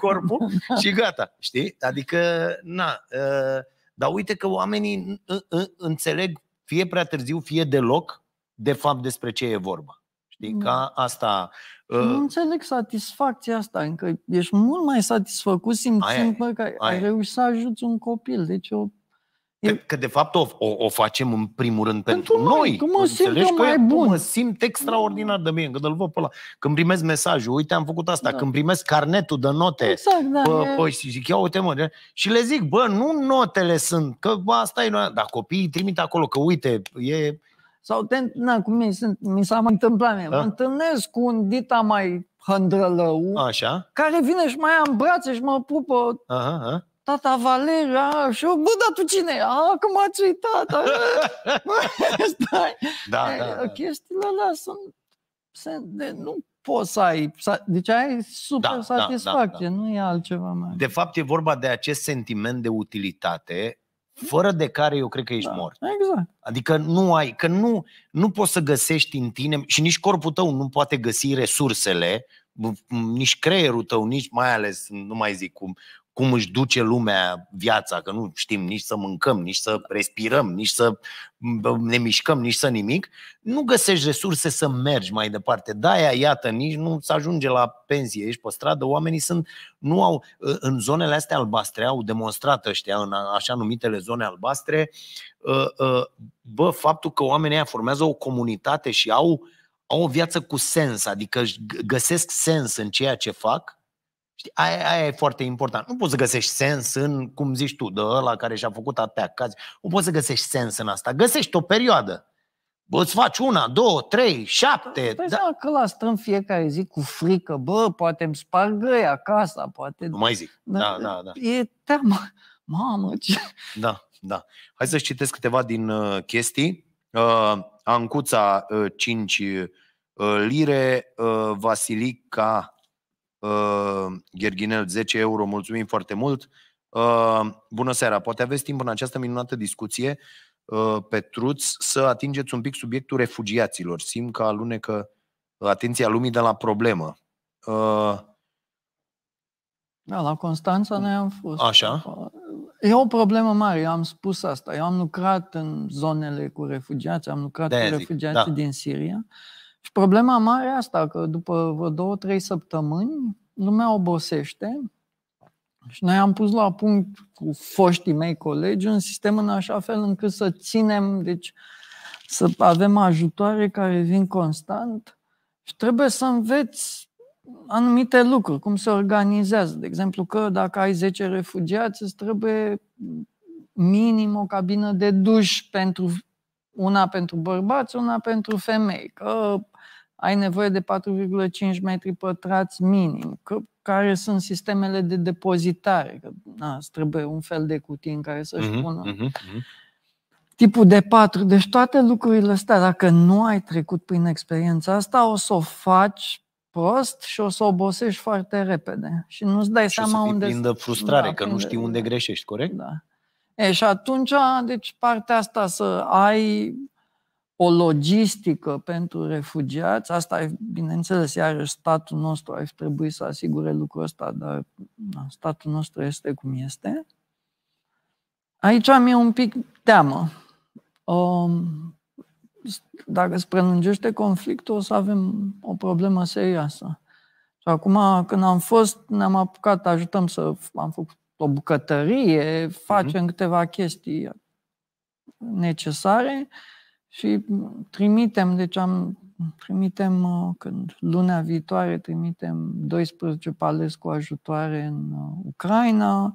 corpul și gata, știi? Adică, na, dar uite că oamenii înțeleg fie prea târziu, fie deloc, de fapt despre ce e vorba. Știi? Mm. Ca asta... Uh... Nu înțeleg satisfacția asta, încă ești mult mai satisfăcut simțind că ai, ai reușit să ajuți un copil. Deci o... Că, că de fapt o, o, o facem în primul rând pentru, pentru noi. Cum mă simt că mai bun. Mă simt extraordinar de bine când îl văd pe ăla. Când primesc mesajul, uite am făcut asta, da. când primesc carnetul de note, exact, da, bă, e... bă, păi, și zic, ia uite mă, și le zic, bă, nu notele sunt, că bă, asta e, dar copiii trimit acolo, că uite, e sau te, na, cum mi, sunt, mi s-a mai întâmplat mie, da? mă întâlnesc cu un dita mai hândrălău, Așa. care vine și mai am brațe și mă pupă. Aha, aha tata Valeria și eu, bă, dar tu cine? A, că m-ați uitat. A, [laughs] bă, stai. Da, e, da, da. Chestiile alea sunt, se, de, nu poți să ai, deci ai super da, satisfacție, da, da, da. nu e altceva mai. De fapt, e vorba de acest sentiment de utilitate fără de care eu cred că ești da, mort. Exact. Adică nu ai, că nu, nu poți să găsești în tine și nici corpul tău nu poate găsi resursele nici creierul tău, nici mai ales, nu mai zic cum, cum își duce lumea viața, că nu știm nici să mâncăm, nici să respirăm, nici să ne mișcăm, nici să nimic, nu găsești resurse să mergi mai departe. Da, aia, iată, nici nu se ajunge la pensie, ești pe stradă, oamenii sunt, nu au, în zonele astea albastre, au demonstrat ăștia, în așa numitele zone albastre, ă, ă, bă, faptul că oamenii aia formează o comunitate și au, au o viață cu sens, adică găsesc sens în ceea ce fac, Știi, aia, aia e foarte important. Nu poți să găsești sens în, cum zici tu, de ăla care și-a făcut atâtea cazi. Nu poți să găsești sens în asta. Găsești o perioadă. Bă, îți faci una, două, trei, șapte. Păi da. da, că la stăm fiecare zi cu frică. Bă, poate îmi sparg ăia acasă, poate... Nu mai zic. Da, da, da. da. E teamă. Mamă, ce... Da, da. Hai să-și citesc câteva din uh, chestii. Uh, Ancuța, uh, 5 uh, lire. Uh, Vasilica, Gherginel, ehm, Gherghinel, 10 euro, mulțumim foarte mult. Ehm, bună seara, poate aveți timp în această minunată discuție Petruț, ehm, pe să atingeți un pic subiectul refugiaților. Simt că alunecă atenția lumii de la problemă. da, la Constanța noi am fost. Așa. E o problemă mare, eu am spus asta. Eu am lucrat în zonele cu refugiați, am lucrat de cu refugiații da. din Siria. Uh, Problema mare e asta, că după vreo două, trei săptămâni, lumea obosește și noi am pus la punct cu foștii mei colegi un sistem în așa fel încât să ținem, deci să avem ajutoare care vin constant și trebuie să înveți anumite lucruri, cum se organizează. De exemplu, că dacă ai 10 refugiați, îți trebuie minim o cabină de duș pentru una pentru bărbați, una pentru femei. Că ai nevoie de 4,5 metri pătrați minim, că, care sunt sistemele de depozitare, că na, trebuie un fel de cutie, în care să-și uh-huh, pună. Uh-huh, uh-huh. Tipul de 4, deci toate lucrurile astea, dacă nu ai trecut prin experiența asta, o să o faci prost și o să obosești foarte repede și nu-ți dai și seama o să unde... Și să frustrare, da, că nu știi unde greșești, corect? Da. E, și atunci, deci partea asta să ai o logistică pentru refugiați. Asta, bineînțeles, iarăși statul nostru ar trebui să asigure lucrul ăsta, dar na, statul nostru este cum este. Aici am eu un pic teamă. Um, dacă se prelungește conflictul, o să avem o problemă serioasă. Și acum, când am fost, ne-am apucat, ajutăm să... Am făcut o bucătărie, mhm. facem mm-hmm. câteva chestii necesare. Și trimitem, deci am, trimitem uh, când luna viitoare, trimitem 12 pales cu ajutoare în uh, Ucraina,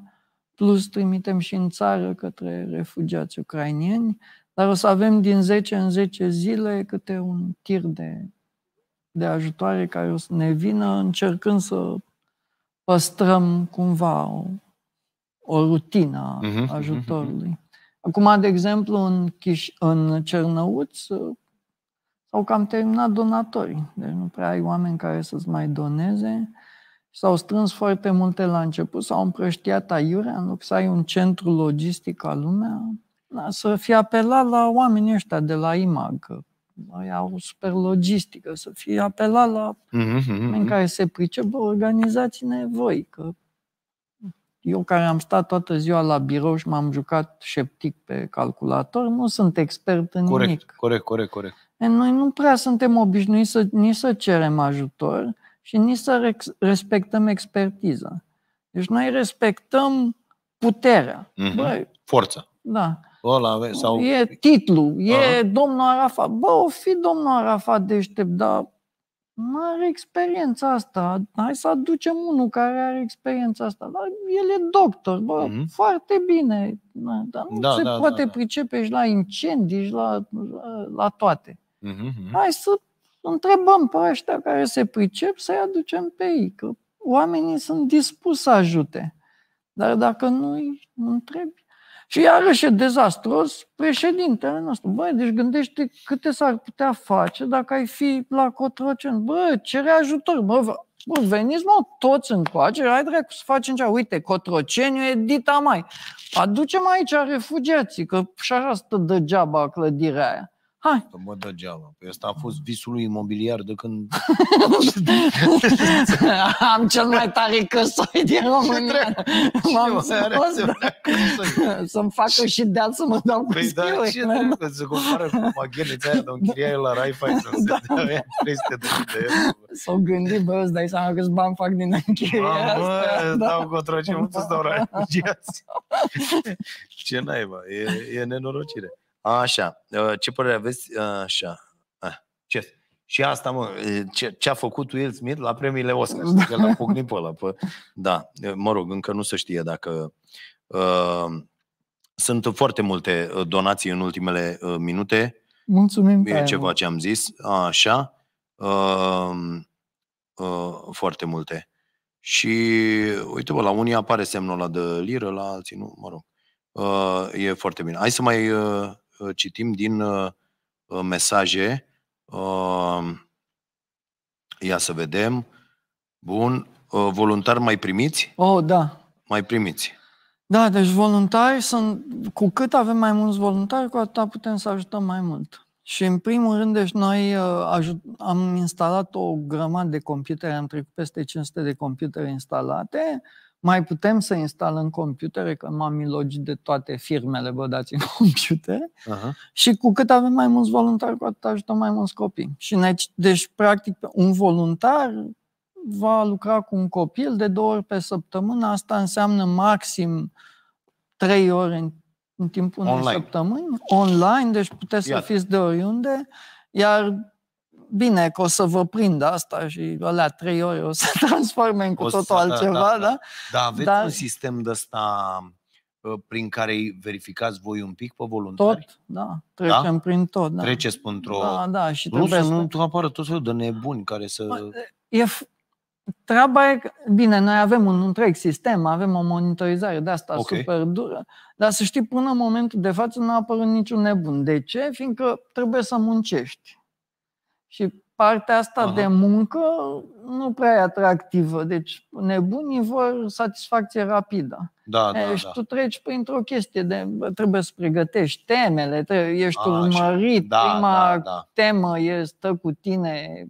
plus trimitem și în țară către refugiați ucrainieni, dar o să avem din 10 în 10 zile câte un tir de, de ajutoare care o să ne vină, încercând să păstrăm cumva o, o rutină a mhm, mhm, mhm. ajutorului. Acum, de exemplu, în, Chiș- în Cernăuț uh, s-au cam terminat donatorii. Deci nu prea ai oameni care să-ți mai doneze. S-au strâns foarte multe la început, s-au împrăștiat aiurea, în loc să ai un centru logistic al lumea, să fie apelat la oamenii ăștia de la IMAG, au super logistică, să fie apelat la mm-hmm, oameni mm-hmm. care se pricep, organizați-ne voi, că eu care am stat toată ziua la birou și m-am jucat șeptic pe calculator, nu sunt expert în corect, nimic. Corect, corect, corect. E, noi nu prea suntem obișnuiți să, nici să cerem ajutor și nici să respectăm expertiza. Deci noi respectăm puterea. Mm-hmm. Bă, Forța. Da. Ăla, sau... E titlu, e Aha. domnul Arafat. Bă, o fi domnul Arafat deștept, dar nu are experiența asta, hai să aducem unul care are experiența asta, dar el e doctor, bă, mm-hmm. foarte bine, da, dar nu da, se da, poate da, da. pricepe și la incendii și la, la, la toate. Mm-hmm. Hai să întrebăm pe ăștia care se pricep să-i aducem pe ei, că oamenii sunt dispuși să ajute, dar dacă nu îi întrebi, și iarăși e dezastros președintele nostru. Băi, deci gândește câte s-ar putea face dacă ai fi la Cotrocen. Bă, cere ajutor. Bă, bă veniți mă toți coace, hai dracu să facem cea. Uite, Cotroceniu e dita mai. Aducem aici refugiații, că și așa stă degeaba clădirea aia. Hai. Că bă, degeaba. Păi ăsta a fost visul lui imobiliar de când... [laughs] Am cel mai tare căsoi din România. M-am scos să-mi facă și dea să mă dau cu păi da, ce trebuie să compară cu magheleța aia de o închiriaie da. la Raiffeisen da. să dea 300 de euro. S-o gândit, bă, îți dai seama câți bani fac din închirierea asta. Mă, da. dau cu o cotroce, mă, să dau Raiffeisen. ce naiba, e, e nenorocire. Așa, uh, ce părere aveți? Uh, așa, ah, ce? Și asta, mă, uh, ce, ce a făcut Will Smith la premiile Oscar, știi, că l-a da. pocnit pe ăla. Pe... Da, mă rog, încă nu se știe dacă... sunt foarte multe donații în ultimele minute. Mulțumim. E ceva ce am zis. Așa. Um, foarte multe. Și uite, bă, la unii apare semnul ăla de liră, la alții nu, mă rog. Uh, e foarte bine. Hai să mai uh, Uh, citim din uh, uh, mesaje. Ia să vedem. Bun. Voluntari mai primiți? Oh, da. Mai primiți. Da, deci voluntari sunt, cu cât avem mai mulți voluntari, cu atât putem să ajutăm mai mult. Și în primul rând, deci noi ajut, am instalat o grămadă de computere, am trecut peste 500 de computere instalate, uh, mai putem să instalăm computere, că m-am milogit de toate firmele, vă dați în [laughs] computere. Uh-huh. Și cu cât avem mai mulți voluntari, cu atât ajutăm mai mulți copii. Și ne, deci, practic, un voluntar va lucra cu un copil de două ori pe săptămână. Asta înseamnă maxim trei ore în, în timpul unei online. săptămâni, online, deci puteți Iată. să fiți de oriunde. Iar bine că o să vă prind asta și la trei ore o să [laughs] transforme în cu totul da, altceva, da? Da, da. da aveți Dar... un sistem de ăsta ă, prin care îi verificați voi un pic pe voluntari? Tot, da. Trecem da? prin tot, da. Treceți într-o... Da, da, și Nu să nu să... apară tot felul de nebuni care să... e f- Treaba e că, bine, noi avem un întreg sistem, avem o monitorizare de asta okay. super dură, dar să știi, până în momentul de față nu a apărut niciun nebun. De ce? Fiindcă trebuie să muncești. Și partea asta Aha. de muncă nu prea e atractivă. Deci nebunii vor satisfacție rapidă. Da, e, da, și da. tu treci printr-o chestie de trebuie să pregătești temele, trebuie, ești A, urmărit, da, prima da, da. temă e stă cu tine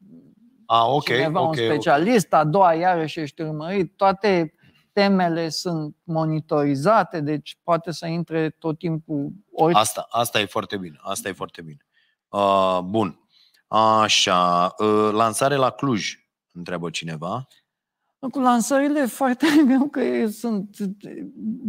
A, okay, cineva, okay, un specialist, okay. a doua iarăși ești urmărit, toate temele sunt monitorizate, deci poate să intre tot timpul orice. Asta, asta e foarte bine, asta e foarte bine. Uh, bun, Așa, ă, lansare la Cluj, întreabă cineva. Cu lansările foarte [laughs] greu că sunt...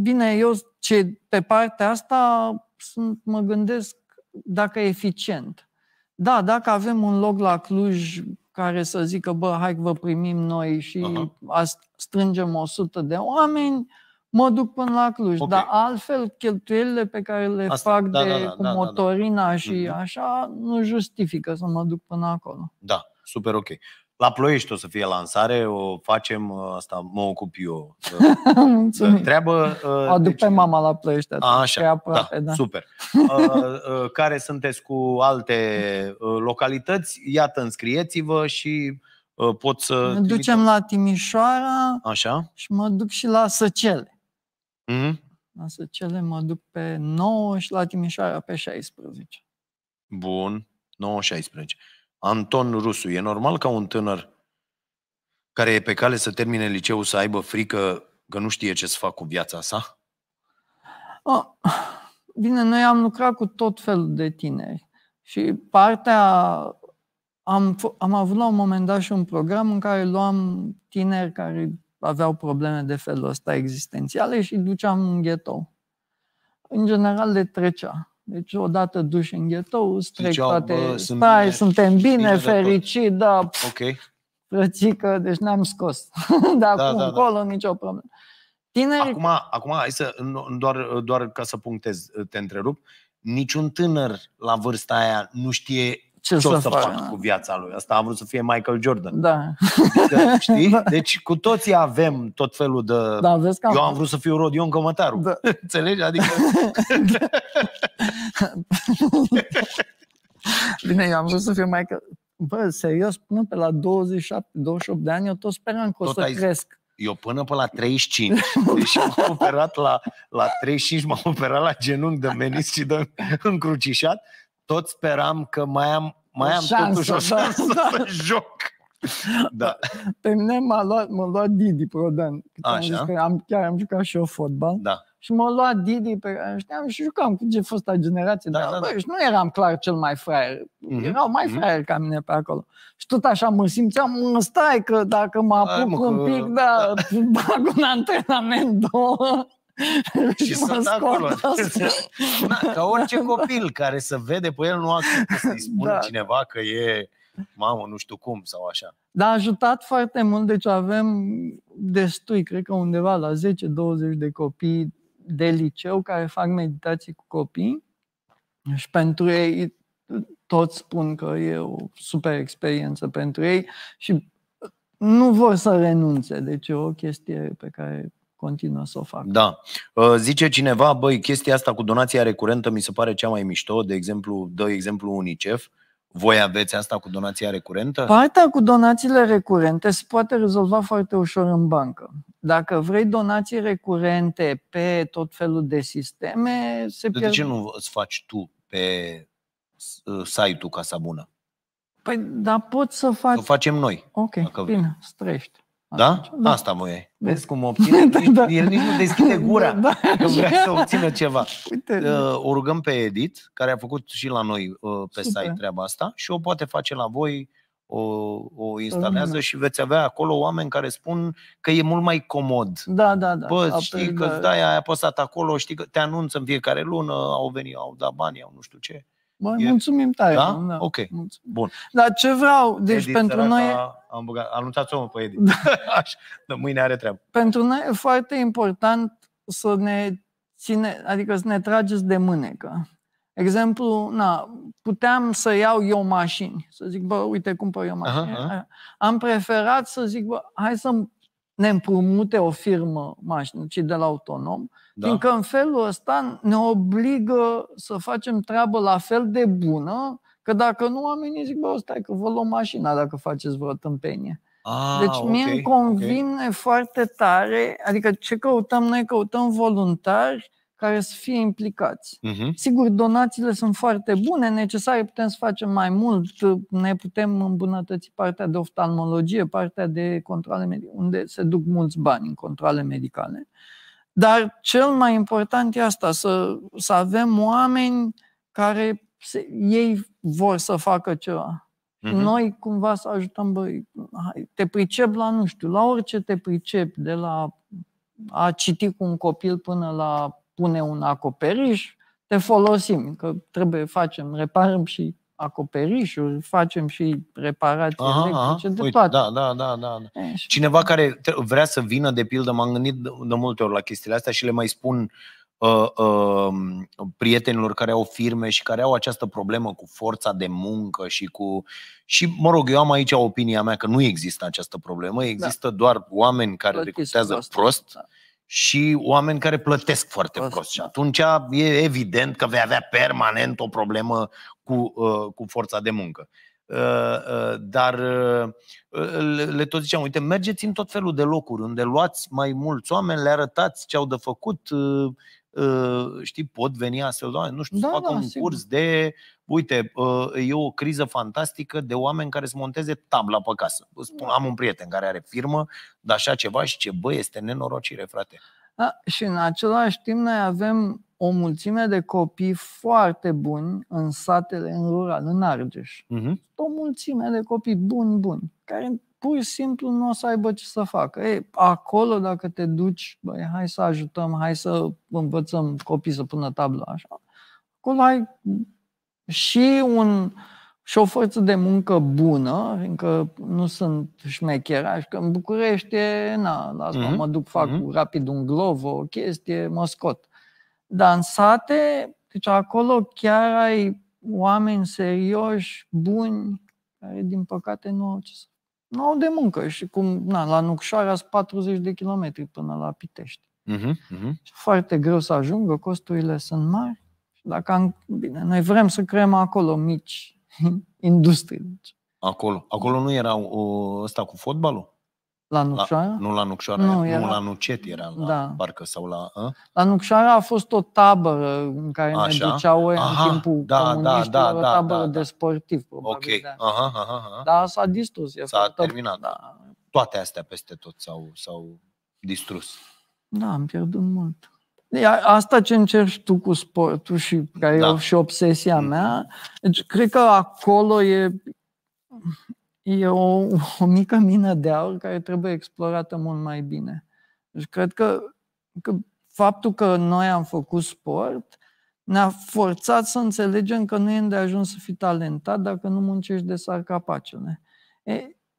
Bine, eu ce pe partea asta sunt, mă gândesc dacă eficient. Da, dacă avem un loc la Cluj care să zică, bă, hai că vă primim noi și uh-huh. strângem 100 de oameni, mă duc până la Cluj. Okay. Dar altfel, cheltuielile pe care le Asta, fac da, de, da, da, cu da, motorina da, da. și mm-hmm. așa nu justifică să mă duc până acolo. Da, super ok. La Ploiești o să fie lansare, o facem, ă, asta mă ocup eu ă, [laughs] de treabă. Aduc ă, deci, pe mama la Ploiești atunci, Așa, aproape, da, da. super. Care sunteți cu alte localități, iată, înscrieți-vă și pot să... Ne ducem la Timișoara Așa. și mă duc și la Săcele. Mm-hmm. La cele mă duc pe 9 și la Timișoara pe 16. Bun, 9-16. Anton Rusu, e normal ca un tânăr care e pe cale să termine liceul să aibă frică că nu știe ce să fac cu viața sa? Oh, bine, noi am lucrat cu tot felul de tineri și partea am, am avut la un moment dat și un program în care luam tineri care aveau probleme de felul ăsta existențiale și duceam în ghetou. În general le trecea. Deci odată duși în ghetou, îți trec Ziceau, toate, bă, sunt stai, bine, suntem bine, bine fericit, da, okay. frățică, deci ne-am scos. [laughs] de da, acum da, da, încolo da. nicio problemă. Tineri... Acum, acum, hai să, doar, doar ca să punctez, te întrerup, niciun tânăr la vârsta aia nu știe ce, ce o să, fac, cu viața lui. Asta a vrut să fie Michael Jordan. Da. Că, da, știi? Da. Deci cu toții avem tot felul de... Da, vezi că Eu am vrut să fiu Rodion Cămătaru. Da. [laughs] Înțelegi? Adică... Da. [laughs] Bine, eu am vrut să fiu Michael... Bă, serios, până pe la 27-28 de ani eu tot speram că tot să ai... cresc. Eu până pe la 35, [laughs] Deci m-am operat la, la 35, m-am operat la genunchi de menis și de încrucișat, tot speram că mai am, mai o am șansă, totuși o șansă da, să da. [laughs] joc. Da. Pe mine m-a luat, m-a luat Didi Prodan. Am, zis că am, chiar am jucat și eu fotbal. Da. Și m-a luat Didi pe știam și jucam cu ce a generație, da, dar da, bă, da. Și nu eram clar cel mai fraier. Mm-hmm. Erau mai mhm. fraier mm-hmm. ca mine pe acolo. Și tot așa mă simțeam, mă stai că dacă mă apuc Ai, mă, un pic, da, da. [laughs] bag un antrenament, două. [laughs] și, sunt acolo. [laughs] Da, ca orice copil care să vede pe el, nu a să-i [laughs] da. spună da. cineva că e mamă, nu știu cum sau așa. Dar a ajutat foarte mult, deci avem destui, cred că undeva la 10-20 de copii de liceu care fac meditații cu copii și pentru ei toți spun că e o super experiență pentru ei și nu vor să renunțe. Deci e o chestie pe care continuă să o facă. Da. Uh, zice cineva, băi, chestia asta cu donația recurentă mi se pare cea mai mișto, de exemplu, dă exemplu UNICEF. Voi aveți asta cu donația recurentă? Partea păi cu donațiile recurente se poate rezolva foarte ușor în bancă. Dacă vrei donații recurente pe tot felul de sisteme, se pierd... De ce nu îți faci tu pe uh, site-ul Casa Bună? Păi, dar pot să fac... Să facem noi. Ok, bine, strești. Da? da? da? Asta mă e. Vezi cum [laughs] obține? da, da. El nici nu deschide [laughs] gura da, da. că vrea să obțină ceva. Uite, uh, o rugăm pe Edit, care a făcut și la noi uh, pe Super. site treaba asta și o poate face la voi, o, o instalează da. și veți avea acolo oameni care spun că e mult mai comod. Da, da, da. Bă, știi că da. dai, ai apăsat acolo, știi că te anunță în fiecare lună, au venit, au dat bani, au nu știu ce. Bă, e... mulțumim tare. Da? da? Ok, mulțumim. bun. Dar ce vreau, deci Edith pentru noi... A, am băgat, anunțați-o pe Edi. Da. [laughs] da, mâine are treabă. Pentru noi e foarte important să ne ține, adică să ne trageți de mânecă. Exemplu, na, puteam să iau eu mașini, să zic, bă, uite, cumpăr eu mașini. Aha, aha. Am preferat să zic, bă, hai să ne împrumute o firmă mașină, ci de la autonom, da. Fiindcă în felul ăsta ne obligă să facem treabă la fel de bună, că dacă nu, oamenii zic, bă, stai că vă luăm mașina dacă faceți vreo tâmpenie. Ah, deci mie îmi convine okay. foarte tare, adică ce căutăm noi, căutăm voluntari care să fie implicați. Uh-huh. Sigur, donațiile sunt foarte bune, necesare, putem să facem mai mult, ne putem îmbunătăți partea de oftalmologie, partea de controle medicale, unde se duc mulți bani în controle medicale. Uh, dar cel mai important e asta, să, să avem oameni care se, ei vor să facă ceva. Mm-hmm. Noi cumva să ajutăm, băi, hai, te pricep la nu știu, la orice te pricep, de la a citi cu un copil până la pune un acoperiș, te folosim, că trebuie facem, reparăm și acoperișuri, facem și reparații aha, electrice, aha, de uite, toate. Da, da, da, da. da. Cineva care vrea să vină, de pildă, m-am gândit de multe ori la chestiile astea și le mai spun uh, uh, prietenilor care au firme și care au această problemă cu forța de muncă și cu. Și, mă rog, eu am aici opinia mea că nu există această problemă, da. există da. doar oameni care Plătiți recrutează prost. prost da și oameni care plătesc foarte prost. prost. Și da. atunci e evident că vei avea permanent o problemă cu, uh, cu forța de muncă. Uh, uh, dar le tot ziceam, uite, mergeți în tot felul de locuri unde luați mai mulți oameni, le arătați ce au de făcut, știi, pot veni astfel de oameni, nu știu, da, fac da, un sigur. curs de, uite, e o criză fantastică de oameni care să monteze tabla pe casă. Spun, da. am un prieten care are firmă, dar așa ceva și ce, bă, este nenorocire, frate. Da? Și în același timp noi avem o mulțime de copii foarte buni în satele, în rural, în Argeș. Uh-huh. O mulțime de copii buni, buni, care pur și simplu nu o să aibă ce să facă. Ei, acolo dacă te duci, băi, hai să ajutăm, hai să învățăm copii să pună tabla, așa. Acolo ai și un uh, și o forță de muncă bună, fiindcă nu sunt șmechera, și că în București e, na, la asta mm-hmm. mă duc, fac mm-hmm. rapid un glov, o chestie, mă scot. Dar în sate, deci acolo chiar ai oameni serioși, buni, care din păcate nu au ce să nu au de muncă și cum, na, la Nucșoara sunt 40 de kilometri până la Pitești. Mm-hmm. Foarte greu să ajungă, costurile sunt mari. Dacă am, bine, noi vrem să creăm acolo mici [laughs] industrie. Deci. Acolo. Acolo nu era o, ăsta cu fotbalul? La Nucșoara? La, nu la Nucșoara, nu, era, nu la Nucet era, la da. parcă sau la... A? Ă? La Nucșoara a fost o tabără în care Așa. ne duceau în aha, timpul da, da, da, o tabără da, da, de da. sportiv, probabil. Ok, da. aha, aha, aha. Dar s-a distrus. S-a făcut, terminat. Da. Toate astea peste tot s-au, s-au distrus. Da, am pierdut mult. Asta ce încerci tu cu sportul și care da. e și obsesia mm. mea, deci cred că acolo e, e o, o mică mină de aur care trebuie explorată mult mai bine. Deci cred că, că faptul că noi am făcut sport ne-a forțat să înțelegem că nu e ajuns să fii talentat dacă nu muncești de sar capacele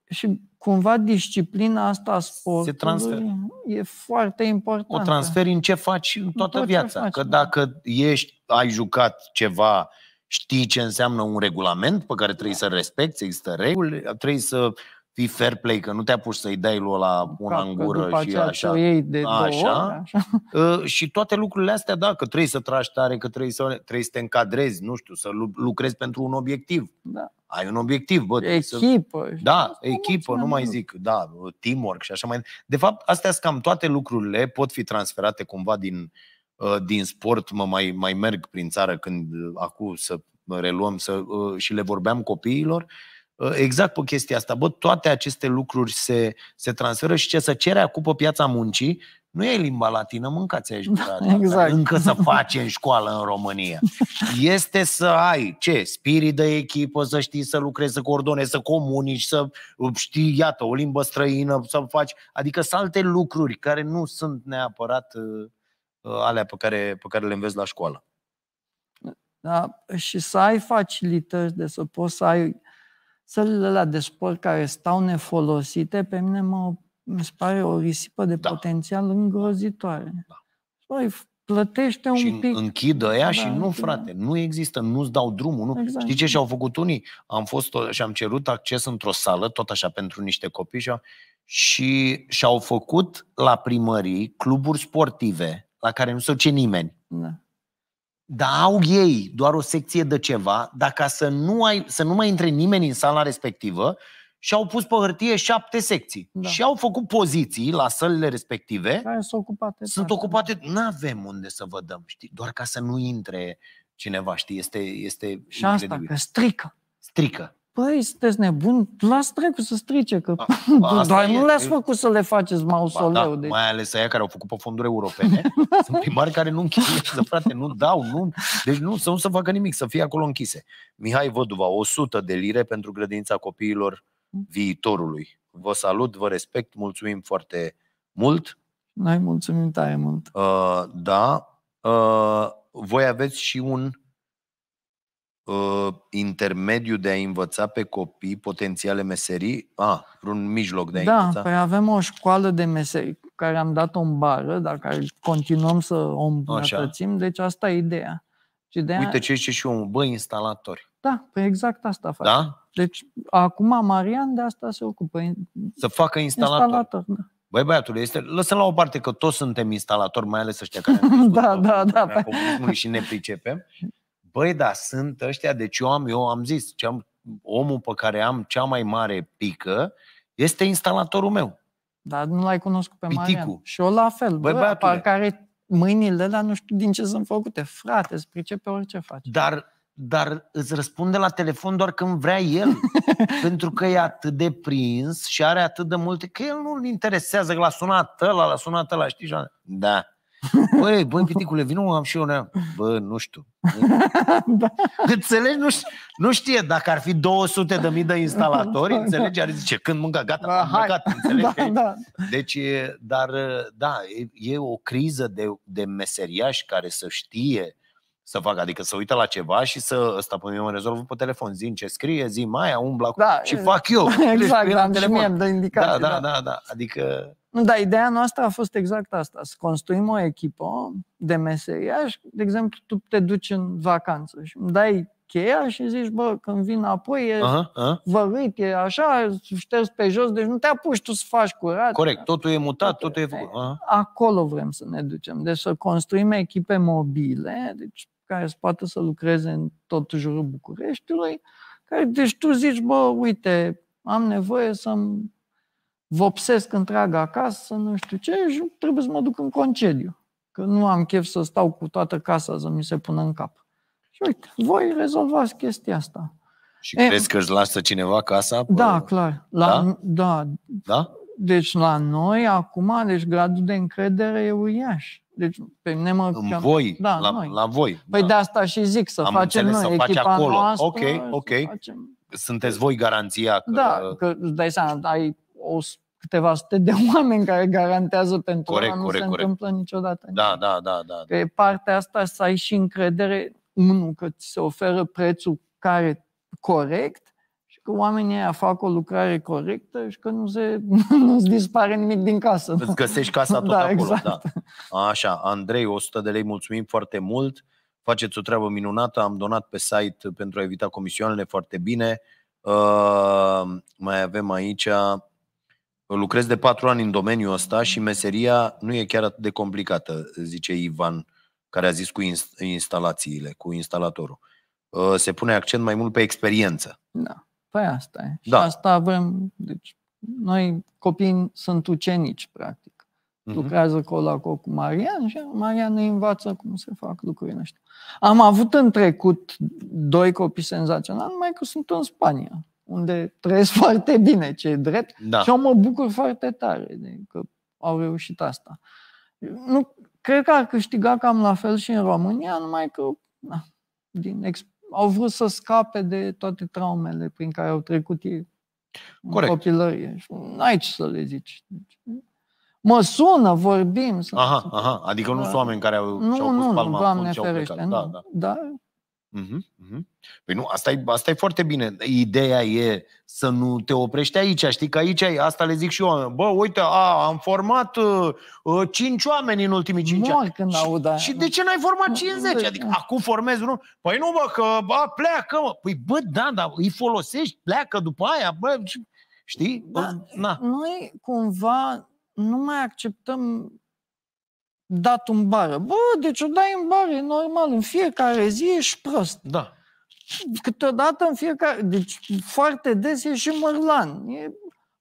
și cumva disciplina asta a sportului Se transfer. e foarte importantă. O transferi în ce faci în toată în viața. Faci, că da. dacă ești, ai jucat ceva, știi ce înseamnă un regulament pe care trebuie da. să respecti, există reguli, trebuie să fii fair play, că nu te apuci să-i dai lui la una în gură și așa. iei de așa. Două ori, așa. [laughs] Ă, și toate lucrurile astea, da, că trebuie să tragi tare, că trebuie să, trebuie să te încadrezi, nu știu, să lucrezi pentru un obiectiv. Da ai un obiectiv, bă. Echipă. Să... Da, echipă, nu mai zic, da, teamwork și așa mai De fapt, astea sunt cam toate lucrurile, pot fi transferate cumva din, uh, din sport, mă mai, mai merg prin țară când uh, acum să reluăm să, uh, și le vorbeam copiilor, exact pe chestia asta. Bă, toate aceste lucruri se, se transferă și ce să cere acum pe piața muncii nu e limba latină, mâncați aici da, exact. încă să faci în școală în România. [laughs] Este să ai, ce, spirit de echipă, să știi să lucrezi, să coordonezi, să comunici, să știi, iată, o limbă străină, să faci, adică sunt alte lucruri care nu sunt neapărat uh, uh, alea pe care, pe care le înveți la școală. Da, și să ai facilități de să poți să ai sălile la de sport care stau nefolosite, pe mine mă mi se pare o risipă de da. potențial îngrozitoare. Da. Băi, plătește un și pic. închidă ea da, și nu, frate, nu există, nu-ți dau drumul. Nu. Exact. Știi ce și-au făcut unii? Am fost și am cerut acces într-o sală, tot așa, pentru niște copii și, și și-au făcut la primării cluburi sportive la care nu se duce nimeni. Da. Dar au ei doar o secție de ceva, dar ca să nu, ai, să nu mai intre nimeni în sala respectivă, și au pus pe hârtie șapte secții. Da. Și au făcut poziții la sălile respective. Care sunt ocupate. Sunt da, da, da. ocupate. Nu avem unde să vă dăm, știi? Doar ca să nu intre cineva, știi? Este, este și incredibil. asta, că strică. Strică. Păi, sunteți nebuni? las trecu să strice, că a, a, doar nu le-ați făcut să le faceți mausoleu. Ba, da, deci. Mai ales aia care au făcut pe fonduri europene. [laughs] sunt primari care nu să frate, nu dau, nu. Deci nu, să nu se facă nimic, să fie acolo închise. Mihai Văduva, 100 de lire pentru grădinița copiilor viitorului. Vă salut, vă respect, mulțumim foarte mult. Noi mulțumim tare mult. Uh, da. Uh, voi aveți și un uh, intermediu de a învăța pe copii potențiale meserii? Ah, un mijloc de a da, învăța? Da, păi avem o școală de meserii care am dat-o în bară, dar care continuăm să o îmbunătățim, Așa. deci asta e ideea. Și de Uite ce zice și un bă, instalatori. Da, păi exact asta da? facem. Da? Deci, acum Marian de asta se ocupă. Să facă instalator. instalator da. Băi, băiatul, este... lăsăm la o parte că toți suntem instalatori, mai ales ăștia care [laughs] da, da, da, da. și ne pricepem. Băi, da, sunt ăștia, deci eu am, eu am zis, ce am, omul pe care am cea mai mare pică este instalatorul meu. Dar nu l-ai cunoscut pe Piticu. Marian. Și eu la fel. Băi, bă, care mâinile dar nu știu din ce sunt făcute. Frate, îți pricepe orice faci. Dar dar îți răspunde la telefon doar când vrea el. [laughs] pentru că e atât de prins și are atât de multe, că el nu-l interesează, că l-a sunat ăla, l-a sunat ăla, știi? Și-a... Da. [laughs] Băi, băi, piticule, vină, am și eu ne Bă, nu știu. [laughs] da. Înțelegi? Nu, știe, nu știe dacă ar fi 200 de mii de instalatori, da, înțelegi? Ar zice, când mânca, gata, da, am gata, înțelegi? Da, da. Deci, dar, da, e, e o criză de, de meseriași care să știe să facă, adică să uită la ceva și să, ăsta pe păi, mine mă rezolvă pe telefon, zi ce scrie, zi mai umbla da, și fac eu. [laughs] Exact, la de Și mie dă indicații. Da, da, da, da, da, adică... Nu, dar ideea noastră a fost exact asta, să construim o echipă de meseriași, de exemplu, tu te duci în vacanță și îmi dai cheia și zici, bă, când vin apoi e aha, aha. vărit, e așa, ștergi pe jos, deci nu te apuci tu să faci curat. Corect, totul e mutat, totul, totul e făcut. Aha. Acolo vrem să ne ducem, deci să construim echipe mobile, deci care să poată să lucreze în tot jurul Bucureștiului, care, deci tu zici, bă, uite, am nevoie să-mi vopsesc întreaga acasă, nu știu ce, și trebuie să mă duc în concediu. Că nu am chef să stau cu toată casa să mi se pună în cap. Și uite, voi rezolvați chestia asta. Și e, crezi că își lasă cineva casa? Pe... Da, clar. La, da? da? Da. Deci la noi, acum, deci gradul de încredere e uriaș. Deci pe mine mă... În că... voi, da, la, noi. la voi. Păi da. de asta și zic, să Am facem înțeles, noi, să echipa acolo. noastră. Ok, ok. Facem... Sunteți voi garanția că... Da, că îți dai seama, ai o, câteva sute de [laughs] oameni care garantează pentru corect, că nu corect, se corect. întâmplă niciodată. Da, da, da, da. Pe da. partea asta să ai și încredere, unul, că ți se oferă prețul care corect că oamenii aia fac o lucrare corectă și că nu se, [laughs] nu se dispare nimic din casă. Îți găsești casa tot da, acolo. Exact. Da. Așa, Andrei, 100 de lei, mulțumim foarte mult. Faceți o treabă minunată, am donat pe site pentru a evita comisioanele foarte bine. Uh, mai avem aici, lucrez de patru ani în domeniul ăsta și meseria nu e chiar atât de complicată, zice Ivan, care a zis cu instalațiile, cu instalatorul. Uh, se pune accent mai mult pe experiență. Da. Păi asta e. Și da. asta avem. Deci, noi copii sunt ucenici, practic. Uh-huh. Lucrează acolo la cu Marian și Marian ne învață cum se fac lucrurile ăștia. Am avut în trecut doi copii senzaționali, numai că sunt în Spania, unde trăiesc [laughs] foarte bine, ce e drept, da. și eu mă bucur foarte tare că au reușit asta. Nu, cred că ar câștiga cam la fel și în România, numai că na, din exp- au vrut să scape de toate traumele prin care au trecut ei Corect. în copilărie. N-ai ce să le zici. Mă sună, vorbim. Aha, aha. Adică nu sunt da. oameni care au, nu, și-au pus nu, palma nu, doamne ferește, nu. Da, da. Dar Uh-huh, Păi nu, asta e, asta e foarte bine. Ideea e să nu te oprești aici. Știi că aici, ai, asta le zic și eu. Bă, uite, a, am format uh, 5 uh, oameni în ultimii 5 Mor ani. când și, aud Și de ce n-ai format 50? Adică acum formezi unul. Păi nu, bă, că bă, pleacă, mă. Păi bă, da, dar îi folosești, pleacă după aia, bă, știi? Da, Na. Noi cumva nu mai acceptăm dat în bară. Bă, deci o dai în bară, e normal, în fiecare zi ești prost. Da. Câteodată în fiecare... Deci foarte des e și mărlan. E,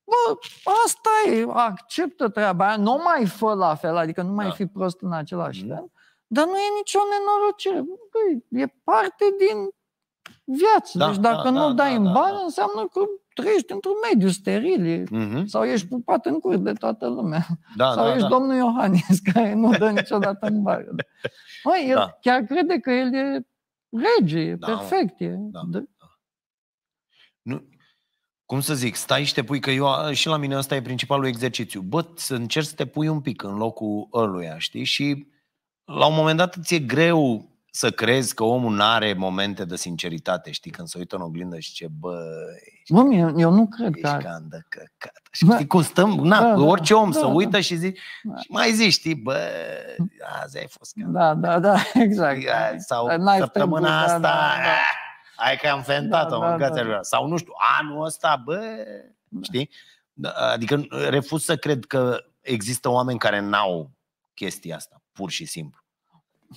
bă, asta e, acceptă treaba aia, nu mai fă la fel, adică nu mai da. fi prost în același da. fel, dar nu e nicio nenorocire. Bă, e parte din viață. Da, deci dacă da, nu da, dai da, în bani, da, înseamnă că trăiești într-un mediu steril uh-huh. sau ești pupat în cur de toată lumea. Da, sau da, ești da. domnul Iohannis, [laughs] care nu dă niciodată în bani. [laughs] Da. Măi, el da. chiar crede că el e rege, e da, perfect. E. Da, da. Nu, cum să zic, stai și te pui, că eu și la mine ăsta e principalul exercițiu. Bă, să încerci să te pui un pic în locul ăluia, știi? Și la un moment dat ți-e greu să crezi că omul nu are momente de sinceritate, știi, când se uită în oglindă și ce bă, Bă, eu, eu nu cred că... Ești candă căcat. Și da. știi cum stăm? Da, Na, bă, da, orice om bă, să uită bă, și zici, și mai zici, știi, bă, azi ai fost candă. Da, da, da, [laughs] exact. Sau N-ai săptămâna asta, da, da. [laughs] ai că am fentat-o, da, da, da. Sau nu știu, anul ăsta, bă, da. știi? Adică refuz să cred că există oameni care n-au chestia asta, pur și simplu.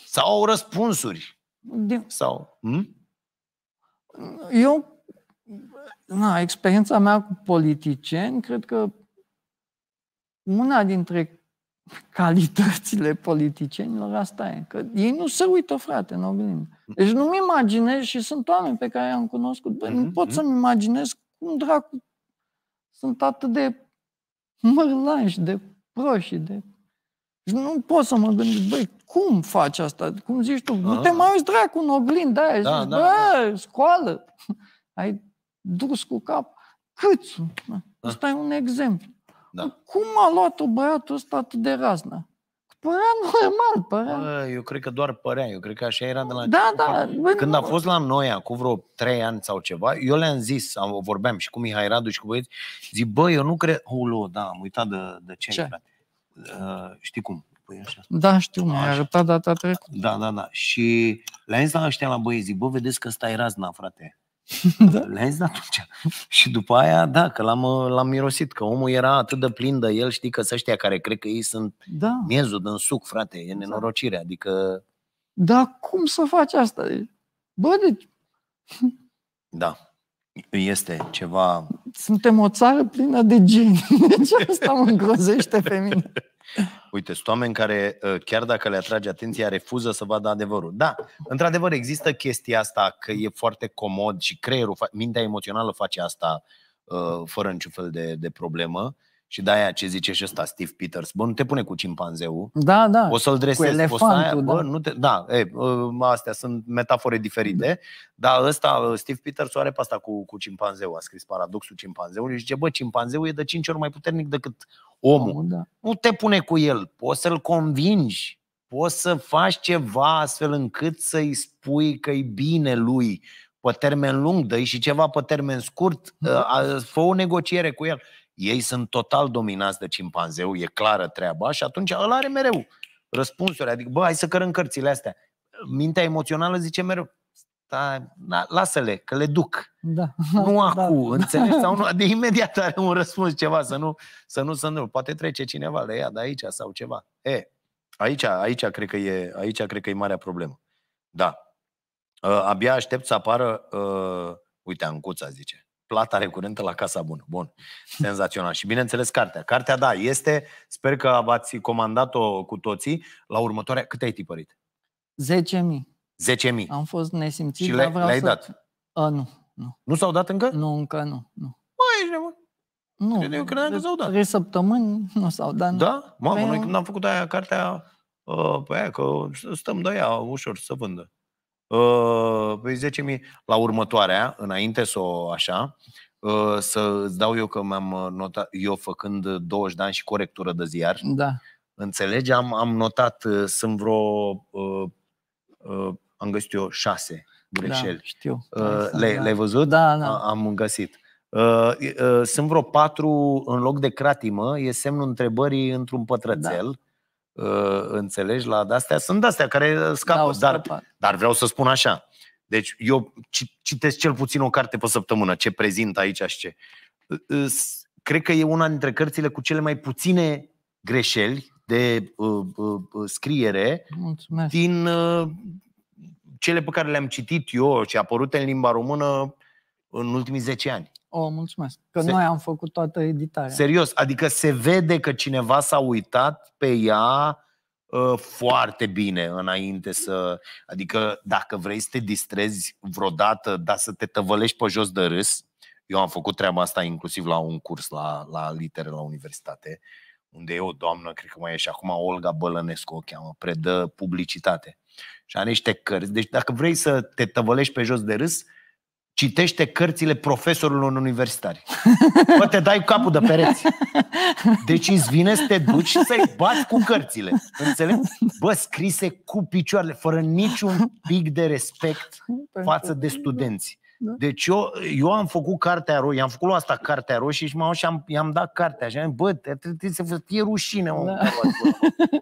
Sau răspunsuri. Din... Sau... M? Hm? Eu, na, experiența mea cu politicieni, cred că una dintre calitățile politicienilor, asta e. Că ei nu se uită, frate, în oglindă. Deci nu-mi imaginez și sunt oameni pe care i-am cunoscut. Bă, nu mhm, pot mhm. să-mi imaginez cum dracu sunt atât de mărlași, de proști, de nu pot să mă gândesc, băi, cum faci asta? Cum zici tu? Nu te ah. mai uiți dracu în oglindă aia. Da, da, zici, da, bă, da. scoală. [laughs] Ai dus cu cap. Câțu. Ah. Ăsta da. e un exemplu. Da. Cum a luat-o băiatul ăsta atât de razna? Părea normal, părea. Bă, eu cred că doar părea, eu cred că așa era de la Da, da. Bă, Când nu. a fost la noi acum vreo trei ani sau ceva, eu le-am zis, am, vorbeam și cu Mihai Radu și cu băieți, zic, bă, eu nu cred, holo, da, am uitat de, de ce, ce? Frate uh, știi cum, Păi așa. Da, știu, mi-a arătat data trecută. Da, da, da. Și le-am zis la ăștia la băieți, bă, vedeți că stai razna, frate. [laughs] Da. Le-am zis da, atunci. Și după aia, da, că l-am, l-am mirosit, că omul era atât de plin de el, știi, că să ăștia care cred că ei sunt da. miezul din suc, frate, e exact. nenorocire, adică... Da, cum să faci asta? Bă, deci... Da este ceva... Suntem o țară plină de geni. [laughs] ce deci asta mă îngrozește pe mine. [laughs] Uite, sunt oameni care, ă, chiar dacă le atrage atenția, refuză să vadă adevărul. Da, într-adevăr există chestia asta că e foarte comod și creierul, mintea emoțională face asta ă, fără niciun fel de, de problemă. Și de aia ce zice și ăsta Steve Peters, bă, nu te pune cu cimpanzeul. Da, da. O să-l dresezi, cu elefantul, poți să aia, bă, da. nu te... Da, e, ă, astea sunt metafore diferite, da. dar ăsta, ă, Steve Peters, o are pe asta cu, cu cimpanzeul, a scris paradoxul cimpanzeului și zice, bă, cimpanzeul e de cinci ori mai puternic decât omul. omul da. Nu te pune cu el, poți să-l convingi, poți să faci ceva astfel încât să-i spui că e bine lui, pe termen lung, dă și ceva pe termen scurt, da. ă, fă o negociere cu el. Ei sunt total dominați de cimpanzeu, e clară treaba și atunci ăla are mereu răspunsuri. Adică, bă, hai să cărăm cărțile astea. Mintea emoțională zice mereu, da, da, lasă-le, că le duc. Da. [laughs] Nu da. acum, da. [laughs] înțelegi? Sau nu, de imediat are un răspuns ceva, să nu, să nu, să nu. Poate trece cineva, le ia de aici sau ceva. E, aici, aici, cred că e, aici cred că e marea problemă. Da. Ă, abia aștept să apară, uh, uite, Ancuța zice, plata recurentă la Casa Bună. Bun, senzațional. Și bineînțeles cartea. Cartea, da, este, sper că ați comandat-o cu toții, la următoarea, cât ai tipărit? 10.000. 10.000. Am fost nesimțit, Și le, vreau le-ai să... dat? A, nu, nu. Nu s-au dat încă? Nu, încă nu. nu. Mai ești nebun. Nu, Cred, eu credeam că s-au dat. Trei săptămâni nu s-au dat. Da? Mamă, păi noi când am făcut aia cartea, uh, pe aia, că stăm de aia ușor să vândă. Ă, păi mi, la următoarea, înainte să o așa, ă, să îți dau eu că mi-am notat, eu făcând 20 de ani și corectură de ziar, da. înțelegi, am, am notat, ă, sunt vreo, uh, uh, am găsit eu șase greșeli. Da, știu. Uh, le, da. Le-ai văzut? Da, da. Am găsit. Uh, uh, sunt vreo patru, în loc de cratimă, e semnul întrebării într-un pătrățel. Da Uh, înțelegi, la astea Sunt astea care scapă, da, dar, dar vreau să spun așa. Deci eu citesc cel puțin o carte pe săptămână, ce prezint aici și ce. Uh, uh, cred că e una dintre cărțile cu cele mai puține greșeli de uh, uh, scriere Mulțumesc. din uh, cele pe care le-am citit eu și apărute în limba română în ultimii 10 ani. O, mulțumesc. Că se... noi am făcut toată editarea. Serios, adică se vede că cineva s-a uitat pe ea uh, foarte bine înainte să... Adică dacă vrei să te distrezi vreodată, dar să te tăvălești pe jos de râs, eu am făcut treaba asta inclusiv la un curs la, la litere la universitate, unde e o doamnă, cred că mai e și acum, Olga Bălănescu o cheamă, predă publicitate. Și are niște cărți. Deci dacă vrei să te tăvălești pe jos de râs, citește cărțile profesorilor universitari. Bă, te dai cu capul de pereți. Deci îți vine să te duci și să-i bați cu cărțile. Înțelegi? Bă, scrise cu picioarele, fără niciun pic de respect față de studenți. Da. Deci eu, eu am făcut cartea roșie, am făcut asta cartea roșie și m-am și am, i-am dat cartea. Și am bă, trebuie să fie rușine. Mă, da.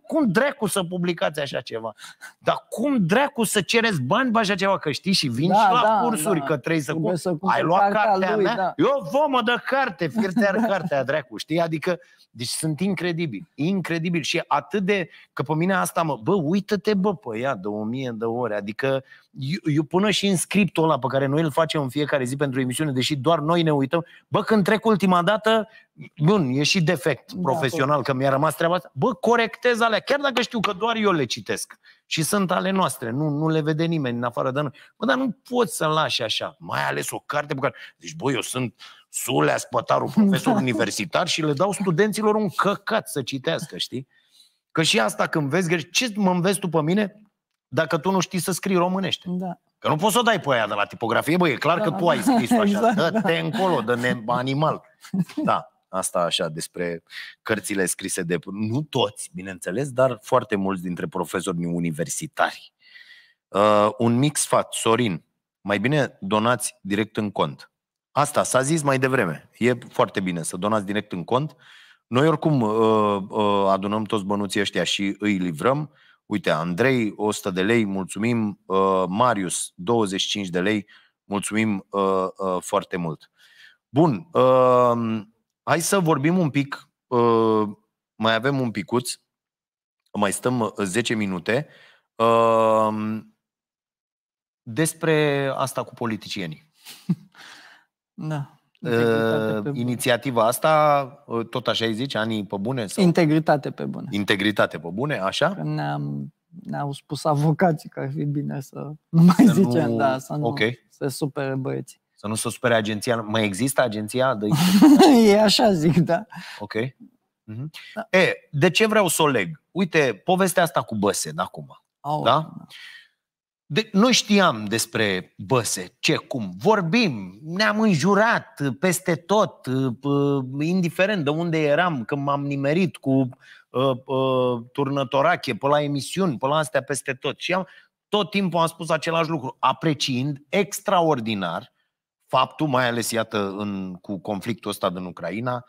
Cum dracu să publicați așa ceva? Dar cum dracu să cereți bani pe așa ceva? Că știi și vin da, și la da, cursuri, da. că trebuie să, cum... să Ai luat cartea lui, mea? Da. Eu mă dă carte, firtear ar cartea dracu, știi? Adică, deci sunt incredibil, incredibil. Și atât de, că pe mine asta mă, bă, uită-te, bă, pe ea de o mie de ore. Adică, eu până și în scriptul ăla pe care noi îl facem în fiecare zi pentru emisiune, deși doar noi ne uităm, bă, când trec ultima dată, bun, e și defect da, profesional, că mi-a rămas treaba asta, bă, corectez alea, chiar dacă știu că doar eu le citesc și sunt ale noastre, nu, nu le vede nimeni în afară de noi. Bă, dar nu pot să lași așa, mai ales o carte pe care... Deci, bă, eu sunt Sulea spătarul profesor da. universitar și le dau studenților un căcat să citească, știi? Că și asta când vezi greșit, ce mă înveți tu pe mine? dacă tu nu știi să scrii românește. Da. Că nu poți să o dai pe aia de la tipografie, băi, e clar da, că tu ai da. scris așa. Exact, da, te da. încolo, de ne animal. Da, asta așa despre cărțile scrise de... Nu toți, bineînțeles, dar foarte mulți dintre profesorii universitari. Uh, un mix fat, Sorin, mai bine donați direct în cont. Asta s-a zis mai devreme. E foarte bine să donați direct în cont. Noi oricum uh, uh, adunăm toți bănuții ăștia și îi livrăm. Uite, Andrei, 100 de lei, mulțumim. Uh, Marius, 25 de lei, mulțumim uh, uh, foarte mult. Bun, uh, hai să vorbim un pic, uh, mai avem un picuț, mai stăm 10 uh, minute, uh, despre asta cu politicienii. da. Ă, inițiativa asta, ă, tot așa îi zici, anii pe bune? Sau? Integritate pe bune. Integritate pe bune, așa? ne-am, ne-au spus avocații că ar fi bine să nu mai să zicem, nu... da, să nu okay. se supere băieții. Să nu se supere agenția. Mai există agenția? De... [laughs] e așa zic, da. Ok. Uh-huh. Da. E, de ce vreau să o leg? Uite, povestea asta cu băse, acum. Aole, da? da? De, nu știam despre băse, ce, cum. Vorbim, ne-am înjurat peste tot, indiferent de unde eram, când m-am nimerit cu uh, uh, turnătorache, pe la emisiuni, pe la astea, peste tot. Și am, tot timpul am spus același lucru, apreciind extraordinar faptul, mai ales iată în, cu conflictul ăsta din Ucraina, uh,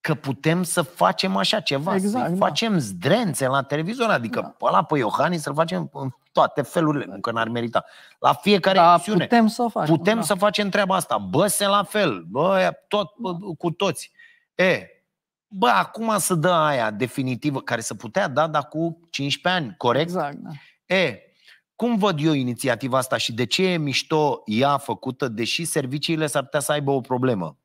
că putem să facem așa ceva, exact, să da. facem zdrențe la televizor, adică da. ăla pe Iohannis să-l facem în toate felurile, da. nu că n-ar merita. La fiecare da, emisiune. Putem să o facem. Putem da. să facem treaba asta. Bă, se la fel, bă, tot, bă, da. cu toți. E, bă, acum să dă aia definitivă, care se putea da, dar cu 15 ani, corect? Exact, da. E, cum văd eu inițiativa asta și de ce e mișto ea făcută, deși serviciile s-ar putea să aibă o problemă?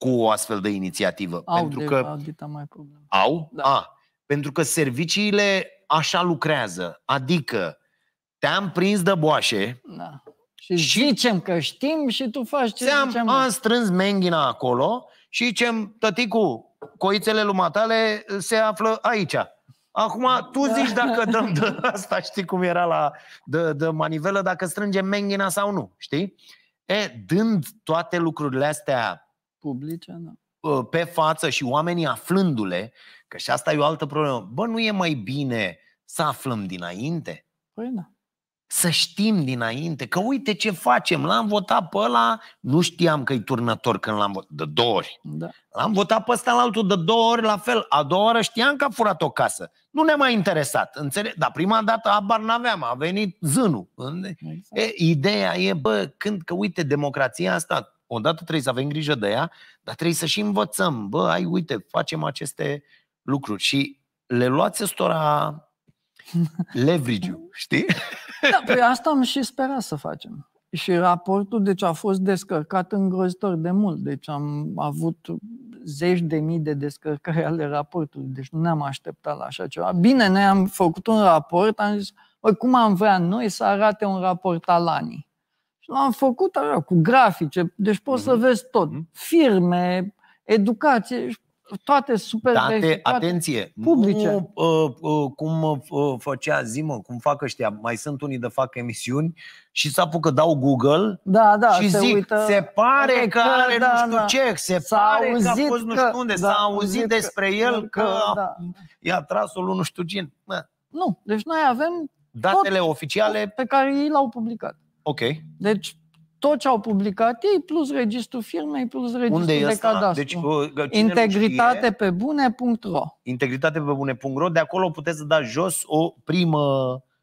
cu o astfel de inițiativă. Au pentru de, că audita mai probleme. Au? Da. A, pentru că serviciile așa lucrează. Adică te-am prins de boașe. Da. Și, și zicem că știm și tu faci ce am zicem. Am strâns menghina acolo și zicem, tăticu, coițele lumatale uh, se află aici. Acum, tu da. zici dacă dăm [laughs] de asta, știi cum era la de, de manivelă, dacă strângem menghina sau nu, știi? E, dând toate lucrurile astea publice, da. pe față și oamenii aflându-le, că și asta e o altă problemă, bă, nu e mai bine să aflăm dinainte? Păi da. Să știm dinainte, că uite ce facem, l-am votat pe ăla, nu știam că-i turnător când l-am votat, de două ori. Da. L-am votat pe ăsta la altul de două ori, la fel, a doua oară știam că a furat o casă. Nu ne-a mai interesat, înțeleg? Dar prima dată abar n-aveam, a venit zânul. Exact. E, ideea e, bă, când, că uite, democrația asta odată trebuie să avem grijă de ea, dar trebuie să și învățăm. Bă, ai, uite, facem aceste lucruri și le luați ăstora [laughs] leverage știi? Da, păi asta am și sperat să facem. Și raportul, deci, a fost descărcat îngrozitor de mult. Deci am avut zeci de mii de descărcări ale raportului. Deci nu ne-am așteptat la așa ceva. Bine, noi am făcut un raport, am zis, cum am vrea noi să arate un raport al anii? Am făcut așa, cu grafice, deci poți mm-hmm. să mhm. vezi tot. Mhm. Firme, educație, toate super Date, atenție, publice. Nu, uh, uh, cum uh, făcea Zimă, cum fac ăștia, mai sunt unii de fac emisiuni și să apucă, dau Google da, da, și se zic, uită, se pare adică, că are da, nu știu da. ce, se s-a pare că a fost nu știu unde, da, s-a auzit despre el că, că da. i-a tras o nu știu cine. Nu, deci noi avem datele oficiale pe care ei l-au publicat. Ok. Deci tot ce au publicat ei, plus registrul firmei, plus registrul Unde de asta? cadastru. Deci, Integritate pe bune.ro Integritate pe bune.ro, de acolo puteți să dați jos o primă...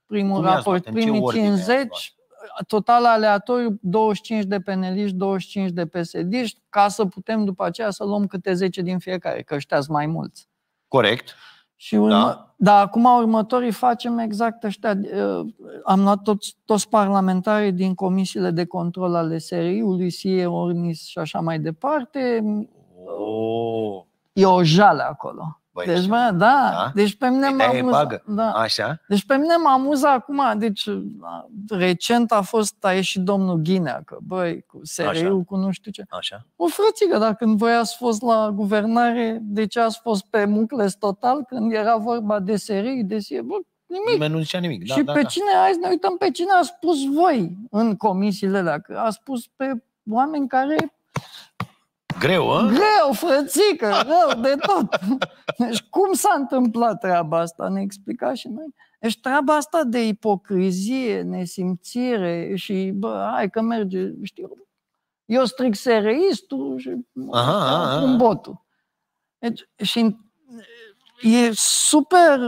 Primul raport, primii 50, total aleatoriu, 25 de peneliști, 25 de psd ca să putem după aceea să luăm câte 10 din fiecare, că ăștia mai mulți. Corect. Și un... da? Dar acum următorii facem exact ăștia. Uh, am luat toți, toți parlamentarii din comisiile de control ale SRI-ului, SIE, ORNIS și așa mai departe. Oh. E o jale acolo. Băi, deci, bă, da, da, deci pe mine m-am Da. Așa? Deci pe mine m-am amuzat acum, deci recent a fost, a ieșit domnul Ghinea, că băi, cu seriul, cu nu știu ce. Așa. O frățică, dacă când voi ați fost la guvernare, de ce ați fost pe mucles total când era vorba de serii, de serie, bă, nimic. Nimeni nu zicea nimic. Da, și da, pe da. cine, azi ne uităm pe cine a spus voi în comisiile alea, că a spus pe oameni care Greu, a? Greu, frățică, rău de tot. Deci cum s-a întâmplat treaba asta? Ne explica și noi. Deci treaba asta de ipocrizie, nesimțire și bă, hai că merge, știu, eu stric sereistul și aha, aha. botul. Deci, și e super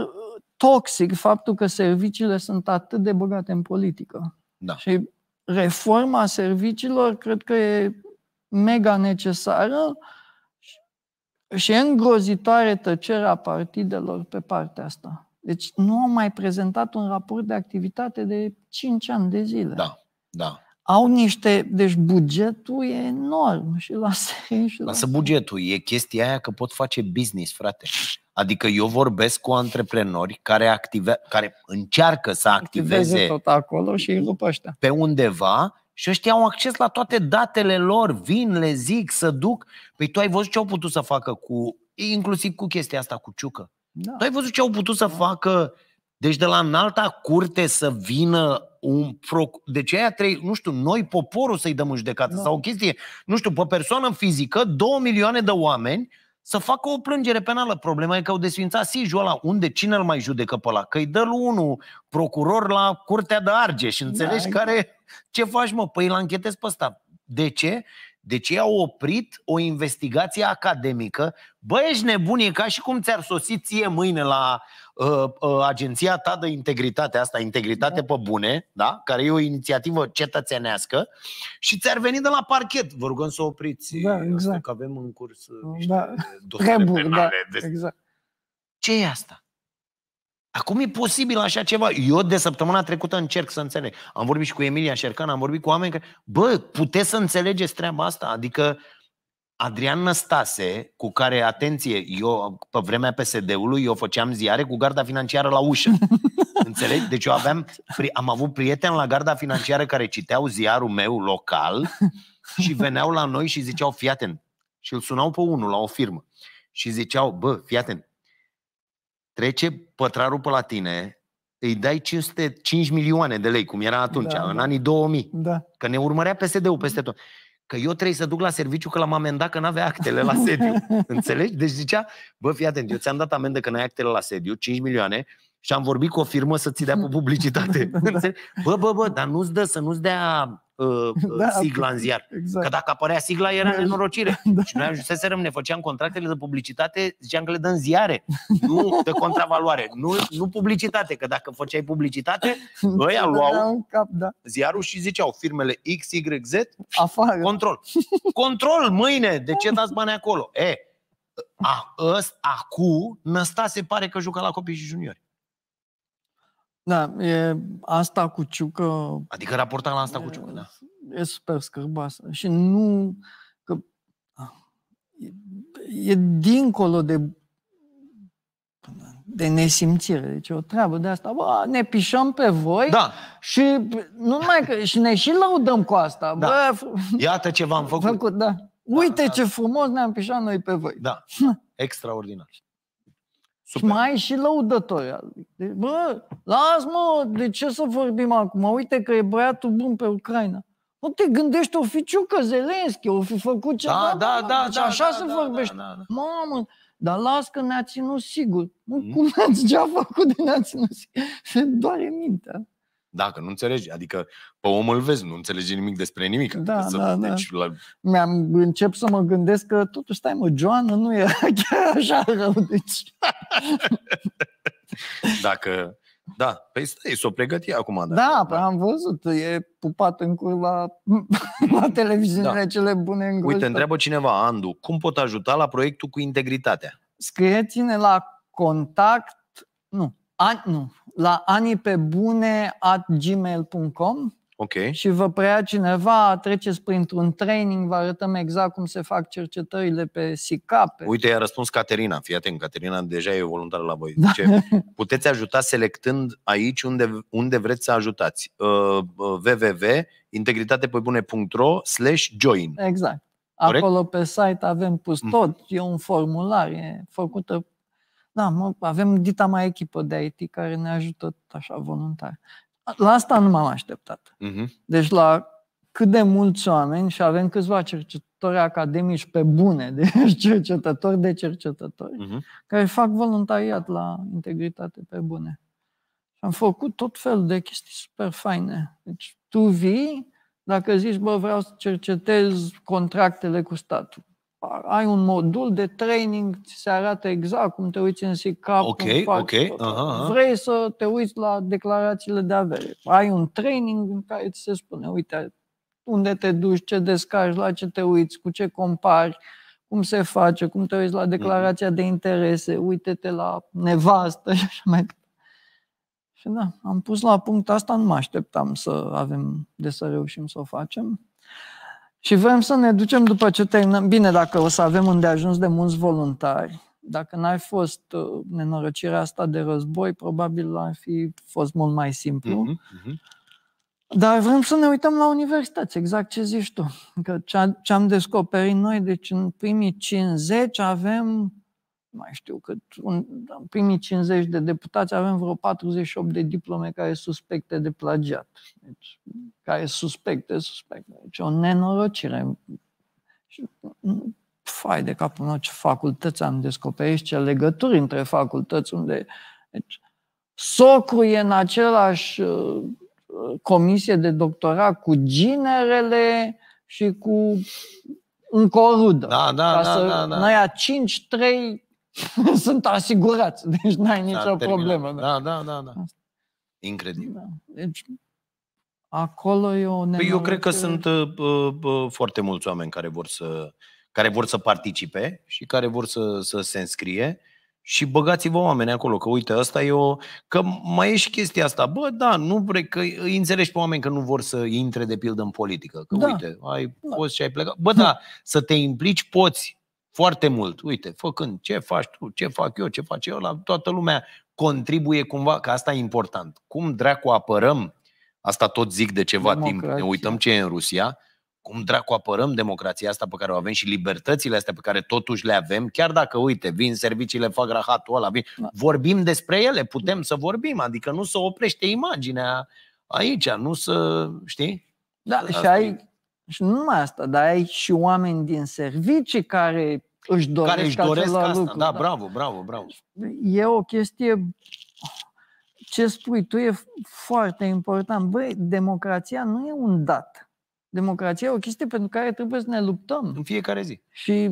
toxic faptul că serviciile sunt atât de băgate în politică. Da. Și reforma serviciilor cred că e mega necesară și îngrozitoare tăcerea partidelor pe partea asta. Deci nu au mai prezentat un raport de activitate de 5 ani de zile. Da, da. Au niște, deci bugetul e enorm și la serie și Lasă la bugetul, e chestia aia că pot face business, frate. Adică eu vorbesc cu antreprenori care, active, care încearcă să activeze, activeze tot acolo și îi ăștia. pe undeva și ăștia au acces la toate datele lor, vin, le zic, să duc. Păi tu ai văzut ce au putut să facă cu, inclusiv cu chestia asta, cu ciucă. Da. Tu ai văzut ce au putut să da. facă, deci de la înalta curte să vină un proc... Deci aia trei, nu știu, noi poporul să-i dăm în judecată da. sau o chestie, nu știu, pe persoană fizică, două milioane de oameni să facă o plângere penală. Problema e că au desfințat sijul ăla. Unde? Cine îl mai judecă pe ăla? Că-i dă lui unul procuror la curtea de și înțelegi? Da, care, ce faci mă? Păi îl anchetezi pe ăsta. De ce? Deci ei au oprit o investigație academică. Bă, ești nebun, e ca și cum ți-ar sosi ție mâine la uh, uh, agenția ta de integritate, asta, integritate da. pe bune, da? care e o inițiativă cetățenească și ți-ar veni de la parchet. Vă rugăm să opriți, da, exact. că avem în curs da. niște da. dosare da, penale. Da, de... exact. Ce e asta? Acum e posibil așa ceva. Eu de săptămâna trecută încerc să înțeleg. Am vorbit și cu Emilia Șercan, am vorbit cu oameni care... Bă, puteți să înțelegeți treaba asta? Adică Adrian Năstase, cu care, atenție, eu pe vremea PSD-ului, eu făceam ziare cu garda financiară la ușă. [laughs] Înțelegi? Deci eu aveam, am avut prieteni la garda financiară care citeau ziarul meu local și veneau la noi și ziceau, fii atent. Și îl sunau pe unul la o firmă și ziceau, bă, fii atent, trece pătrarul pe la tine, îi dai 505 milioane de lei, cum era atunci, da, în da. anii 2000. Da. Că ne urmărea PSD-ul peste tot că eu trebuie să duc la serviciu că l-am amendat că nu avea actele la sediu. [laughs] Înțelegi? Deci zicea, bă, fii atent, eu ți-am dat amendă că n-ai actele la sediu, 5 milioane, și am vorbit cu o firmă să ți dea pe [laughs] publicitate. da. Păi, bă, bă, bă, dar nu-ți dă, să nu-ți dea uh, [laughs] da, sigla în ziar. Exact. Că dacă apărea sigla, era da. nenorocire. [laughs] Da. Și noi ajunseserăm, ne făceam contractele de publicitate, ziceam că le dăm ziare, nu de contravaloare, nu, nu publicitate, că dacă făceai publicitate, ăia da, luau da, cap, da. ziarul și ziceau firmele X, Y, Z, Afară. control. Control mâine, de ce dați bani acolo? E, a, ăsta, acu, năsta se pare că jucă la copii și juniori. Da, e asta cu ciucă... Adică raportat la asta e, cu ciucă, da. E super scârboasă. Și nu... Că, e, e dincolo de de nesimțire. Deci o treabă de asta. Bă, ne pișăm pe voi da. și nu numai că, și ne și laudăm cu asta. Da. Bă, Iată ce v-am [laughs] făcut. făcut da. da. Uite da, ce frumos ne-am pișat noi pe voi. Da, [laughs] extraordinar. Super. mai și lăudători. Adică, bă, las mă, de ce să vorbim acum? Uite că e băiatul bun pe Ucraina. Nu te gândești, o fi ciucă Zelenski, o fi făcut ceva. Da, da, da, da, da, așa da, se da, vorbește. Da, da, da. Mamă, dar las că ne-a ținut sigur. Mm. Cum [laughs] ați ce a făcut de ne-a ținut sigur? Se doare mintea. Dacă nu înțelegi, adică pe om îl vezi, nu înțelegi nimic despre nimic. Da, să, da, da. Deci la... Mi-am încep să mă gândesc că totuși, stai mă, Joana nu e [laughs] chiar așa rău, deci... [laughs] Dacă... Da, păi stai, s-o pregăti acum. Da, da, da. am văzut, e pupat în cur la, [laughs] la televiziunile da. cele bune în Uite, întreabă cineva, Andu, cum pot ajuta la proiectul cu integritatea? Scrieți-ne la contact, nu, an, nu, la anipebune.gmail.com okay. și vă preia cineva, treceți printr-un training, vă arătăm exact cum se fac cercetările pe SICAP. Uite, i-a răspuns Caterina, fii atent, Caterina deja e voluntară la voi. Da. Puteți ajuta selectând aici unde, unde vreți să ajutați. Uh, uh www.integritatepebune.ro slash join. Exact. Corect? Acolo pe site avem pus mm. tot, e un formular, e făcută da, mă, avem dita mai echipă de IT care ne ajută așa voluntar. La asta nu m-am așteptat. Uh-huh. Deci la cât de mulți oameni și avem câțiva cercetători academici pe bune, [laughs] deci cercetători de cercetători, uh-huh. care fac voluntariat la integritate pe bune. Și am făcut tot fel de chestii super faine. Deci tu vii, dacă zici, bă, vreau să cercetez contractele cu statul ai un modul de training, ți se arată exact cum te uiți în cap, okay, cum faci ok. Tot. Vrei să te uiți la declarațiile de avere. Ai un training în care ți se spune, uite, unde te duci, ce descarci, la ce te uiți, cu ce compari, cum se face, cum te uiți la mhm. declarația de interese, uite-te la nevastă și așa mai departe. Și da, am pus la punct asta, nu mă așteptam să avem de să reușim să o facem. Și vrem să ne ducem după ce terminăm. Bine, dacă o să avem unde ajuns de mulți voluntari, dacă n-ai fost uh, nenorocirea asta de război, probabil ar fi fost mult mai simplu. mm-hmm. Dar vrem să ne uităm la universități, exact ce zici tu. Că ce am descoperit noi, deci în primii 50 avem mai știu cât, un, în primii 50 de deputați avem vreo 48 de diplome care suspecte de plagiat. Deci, care suspecte, suspecte. Deci o nenorocire. Și, fai de capul meu ce facultăți am descoperit ce legături între facultăți unde... Deci, socru e în același uh, comisie de doctorat cu ginerele și cu încă o rudă. Da, da, da, să da, da. Noi a 5, 3, [laughs] sunt asigurați, deci n-ai nicio problemă. Da, da, da. da. da. Incredibil. Da. Deci, acolo e o păi Eu cred că sunt uh, uh, foarte mulți oameni care vor să care vor să participe și care vor să, să se înscrie și băgați-vă oameni acolo, că uite, asta e o... Că mai e și chestia asta. Bă, da, nu vrei că îi înțelegi pe oameni că nu vor să intre, de pildă, în politică. Că da. uite, ai da. fost și ai plecat. Bă, da, să te implici poți, foarte mult. Uite, făcând ce faci tu, ce fac eu, ce face eu, la toată lumea contribuie cumva, că asta e important. Cum dracu apărăm, asta tot zic de ceva democrația. timp, ne uităm ce e în Rusia, cum dracu apărăm democrația asta pe care o avem și libertățile astea pe care totuși le avem, chiar dacă, uite, vin serviciile, fac rahatul ăla, vin, da. vorbim despre ele, putem să vorbim, adică nu se oprește imaginea aici, nu să, știi? Da, asta și ai, e. și nu numai asta, dar ai și oameni din servicii care își doresc, care își doresc asta. Lucru, da, da, bravo, bravo, bravo. E o chestie ce spui tu e foarte important. Băi, democrația nu e un dat. Democrația e o chestie pentru care trebuie să ne luptăm. În fiecare zi. Și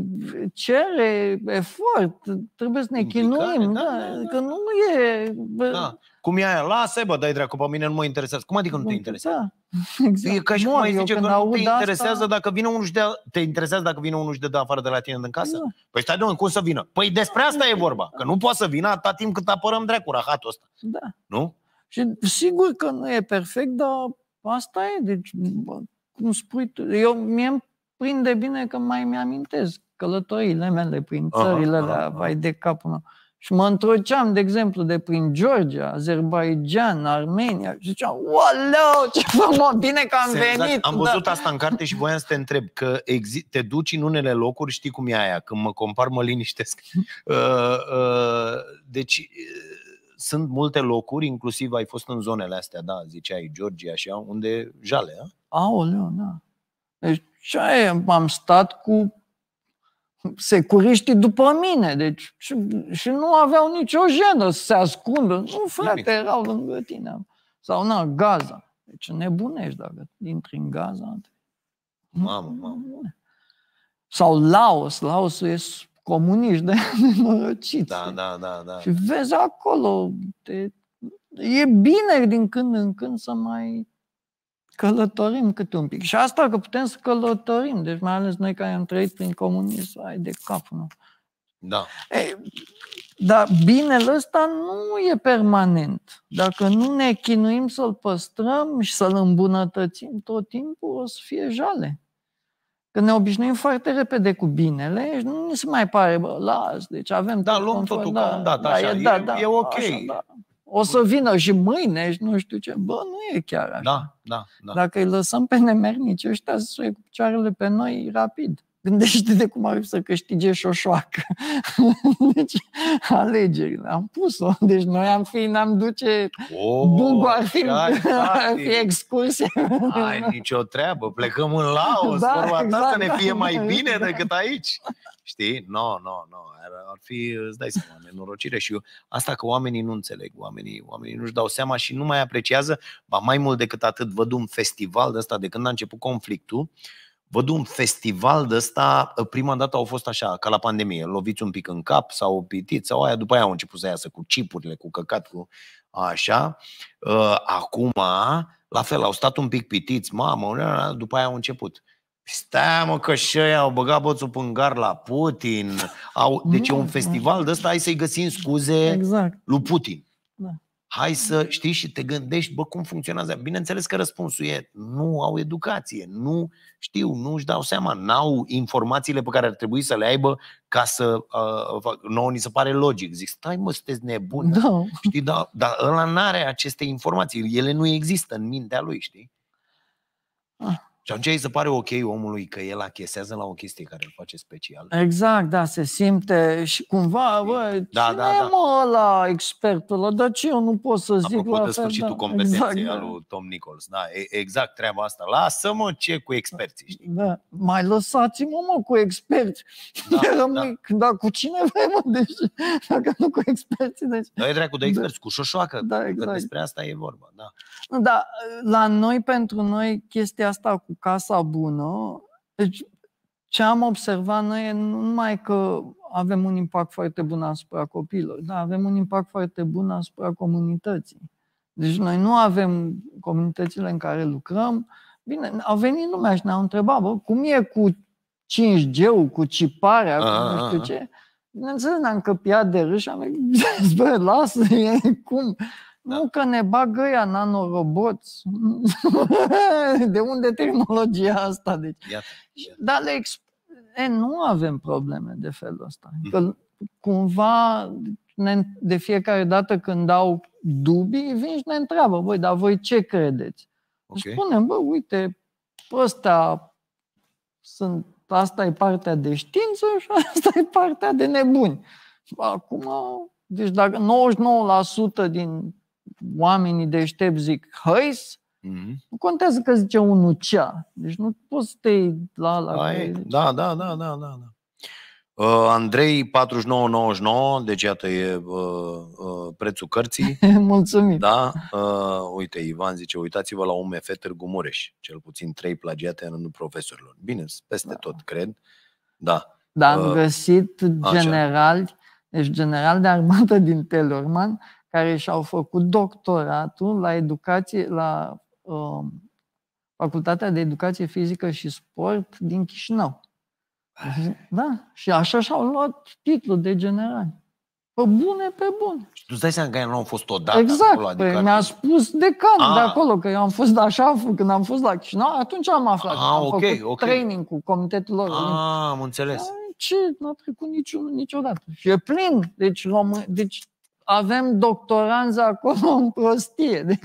cere efort, trebuie să ne Implicare, chinuim, da, da, da, că da. nu e... Da. Cum e aia? Lasă, bă, dai dracu, pe mine nu mă interesează. Cum adică nu te interesează? Da, [laughs] exact. E ca și cum mai zice că nu te interesează asta... dacă vine unul și de... Te interesează dacă vine unul și de afară de la tine din casă? Da. Păi stai de cum să vină? Păi despre asta da. e vorba, că nu poate să vină atâta timp cât apărăm dracu, rahatul ăsta. Da. Nu? Și sigur că nu e perfect, dar asta e. Deci, bă, cum spui tu, eu mie îmi prinde bine că mai mi-amintesc călătoriile mele prin țările aha, aha, vai de capul meu. Și mă întorceam, de exemplu, de prin Georgia, Azerbaijan, Armenia și ziceam, wow, ce frumos, bine că am Se, exact, venit! Am văzut da. asta în carte și voiam să te întreb, că exi- te duci în unele locuri, știi cum e aia, când mă compar mă liniștesc. [laughs] Uh, uh, deci sunt multe locuri, inclusiv ai fost în zonele astea, da, ziceai, Georgia, așa, unde jale, a? Aoleu, da. Deci ce am stat cu securiștii după mine, deci și, și nu aveau nicio jenă să se ascundă. Nu, frate, Nimic. erau lângă tine. Sau, na, Gaza. Deci nebunești dacă intri în Gaza. Mamă, mamă. Sau Laos. Laosul e comuniști de [laughs] nenorociți. Da, da, da, da. Și vezi acolo, te... e bine din când în când să mai călătorim câte un pic. Și asta că putem să călătorim, deci mai ales noi care am trăit prin comunism, ai de cap, nu? Da. Ei, dar binele ăsta nu e permanent. Dacă nu ne chinuim să-l păstrăm și să-l îmbunătățim tot timpul, o să fie jale. Că ne obișnuim foarte repede cu binele și nu ne se mai pare, bă, las, deci avem... Da, luăm confort, totul da, dat, da, așa, e, da, da, e ok. Așa, da. O să vină și mâine și nu știu ce. Bă, nu e chiar așa. Da, da, da. Dacă îi lăsăm pe nemernici ăștia să se cu picioarele pe noi rapid gândește de cum ar fi să câștige șoșoacă. [laughs] Deci, alegeri. Am pus-o. Deci noi am fi, n-am duce... Oh, Bungu ar fi, [laughs] ar fi excursie. Ai nicio treabă. Plecăm în Laos. Da, Vorba exact, ta să exact, ne da. fie da, mai da, [laughs] bine da. decât aici. Știi? No, no, no. Ar, ar fi, îți dai seama, nenorocire. Și eu, asta că oamenii nu înțeleg. Oamenii, oamenii nu-și dau seama și nu mai apreciază. Ba mai mult decât atât, văd un festival de asta de când a început conflictul văd un festival de ăsta, ă, prima dată au fost așa, ca la pandemie, loviți un pic în cap sau pitit sau aia, după aia au început să iasă cu cipurile, cu căcat, cu așa. Ă, acum, la fel, au stat un pic pitiți, mamă, după aia au început. Stai mă că și au băgat bățul pângar la Putin. Au, deci e un mm, da. festival de ăsta, hai să-i găsim scuze exact. lui Putin. Hai să știi și te gândești, bă, cum funcționează. Bineînțeles că răspunsul e, nu au educație, nu știu, nu își dau seama, n-au informațiile pe care ar trebui să le aibă ca să, uh, nouă ni se pare logic. Zic, stai mă, sunteți nebuni. Da. Știi, da, dar ăla n-are aceste informații, ele nu există în mintea lui, știi? Ah. Și atunci îi se pare ok omului că el achesează la o chestie care îl face special. Exact, da, se simte și cumva, bă, da, cine da, da. mă ăla expertul ăla? Dar ce eu nu pot să zic Apropo la de sfârșitul da. competenței exact, da. lui Tom Nichols. Da, exact treaba asta. Lasă-mă ce cu experții, știi? Da. Mai lăsați-mă, mă, cu experți. Da, [laughs] Rămâi, da. da. cu cine vrei, mă, deci, dacă nu cu experții, deci... Da, e dracu de da. experți, da. cu șoșoacă. Da, exact. Că despre asta e vorba, da. Da, la noi, pentru noi, chestia asta cu casa bună, deci ce am observat noi e nu numai că avem un impact foarte bun asupra copiilor, dar avem un impact foarte bun asupra comunității. Deci noi nu avem comunitățile în care lucrăm. Bine, au venit lumea și ne-au întrebat, bă, cum e cu 5G-ul, cu ciparea, cu ah, nu știu ah, ah. ce. Bineînțeles, ne-am căpiat de râș și am zis, bă, lasă, e, cum? Da. Nu că ne bagă ea nanoroboți. [laughs] de unde tehnologia asta? Deci, iată, iată. Dar le exp- e, nu avem probleme de felul ăsta. Mm-hmm. Că cumva ne, de fiecare dată când au dubii, vin și ne întreabă, voi, dar voi ce credeți? Okay. Spunem, bă, uite, ăsta sunt, asta e partea de știință și asta e partea de nebuni. Acum, deci dacă 99% din oamenii deștepți zic hăis, mm-hmm. nu contează că zice unul cea. Deci nu poți să te la la. Da, da, da, da, da, da. Uh, Andrei 4999, deci iată e uh, uh, prețul cărții. [laughs] Mulțumim. Da, uh, uite Ivan zice, uitați-vă la UMF Târgu Mureș, cel puțin trei plagiate în rândul profesorilor. Bine, peste da. tot, cred. Da. Dar am uh, găsit general, deci general de armată din Telorman, care și-au făcut doctoratul la educație, la uh, Facultatea de Educație Fizică și Sport din Chișinău. Da, și așa și-au luat titlul de general. Pe bune, pe bune. Și tu-ți dai seama că eu nu am fost odată exact, acolo? Adică păi mi-a spus decanul de ah. acolo, că eu am fost așa, când am fost la Chișinău, atunci am aflat. A, ah, am okay, făcut okay. training cu comitetul ah, lor. A, am înțeles. Dar, ce, n-a trecut niciun, niciodată. Și e plin. Deci, român, deci avem doctoranți acolo în prostie.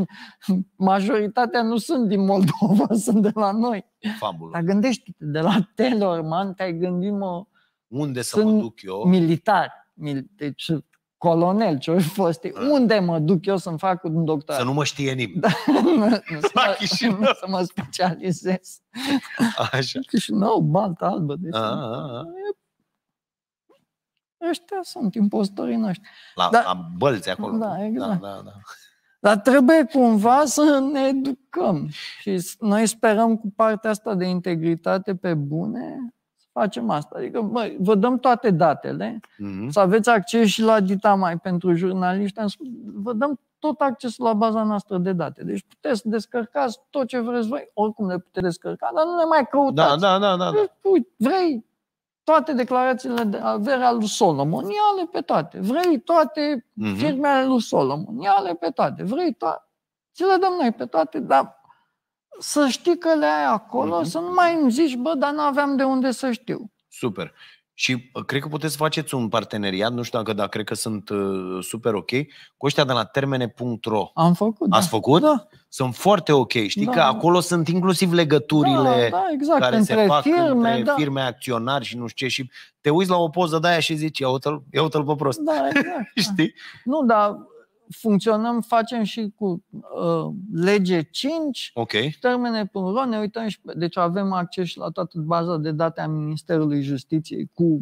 majoritatea nu sunt din Moldova, [laughs] sunt de la noi. Fabulă. Dar gândește-te, de la Telorman te-ai gândit, mă, Unde să sunt mă duc eu? Militar. Mil- deci, colonel, ce ori fost. Da. Unde mă duc eu să-mi fac un doctor? Să nu mă știe nimeni. Da, nu, nu, [laughs] să, mă, nu, să mă specializez. Așa. Chișinău, baltă albă. Deci, a, a, a. E ăștia sunt impostorii noștri. La, da, la bălți acolo. Da, exact. Da, da, da. Dar trebuie cumva să ne educăm. Și noi sperăm cu partea asta de integritate pe bune să facem asta. Adică bă, vă dăm toate datele, mm-hmm. să aveți acces și la Dita mai pentru jurnaliști. Vă dăm tot accesul la baza noastră de date. Deci puteți să descărcați tot ce vreți voi, oricum le puteți descărca, dar nu le mai căutați. Da, da, da. da, da. Deci, vrei, toate declarațiile de avere al lui Solomon, ia-le pe toate. Vrei toate uh-huh. lui Solomon, ia-le pe toate. Vrei toate, ți le dăm noi pe toate, dar să știi că le ai acolo, uh-huh. să nu mai îmi zici, bă, dar nu aveam de unde să știu. Super. Și uh, cred că puteți să faceți un parteneriat, nu știu dacă, dar cred că sunt uh, super ok, cu ăștia de la termene.ro. Am făcut, da. Ați da. făcut? Da. Sunt foarte ok. Știi da, că da. acolo sunt inclusiv legăturile da, da, exact. care între se fac firme, între da. firme, acționari și nu știu ce. Și te uiți la o poză de aia și zici, ia uite-l, ia uite-l pe prost. Da, exact. [laughs] Da. știi? Nu, dar funcționăm, facem și cu uh, lege 5, okay. termene până ne uităm și, deci avem acces la toată baza de date a Ministerului Justiției cu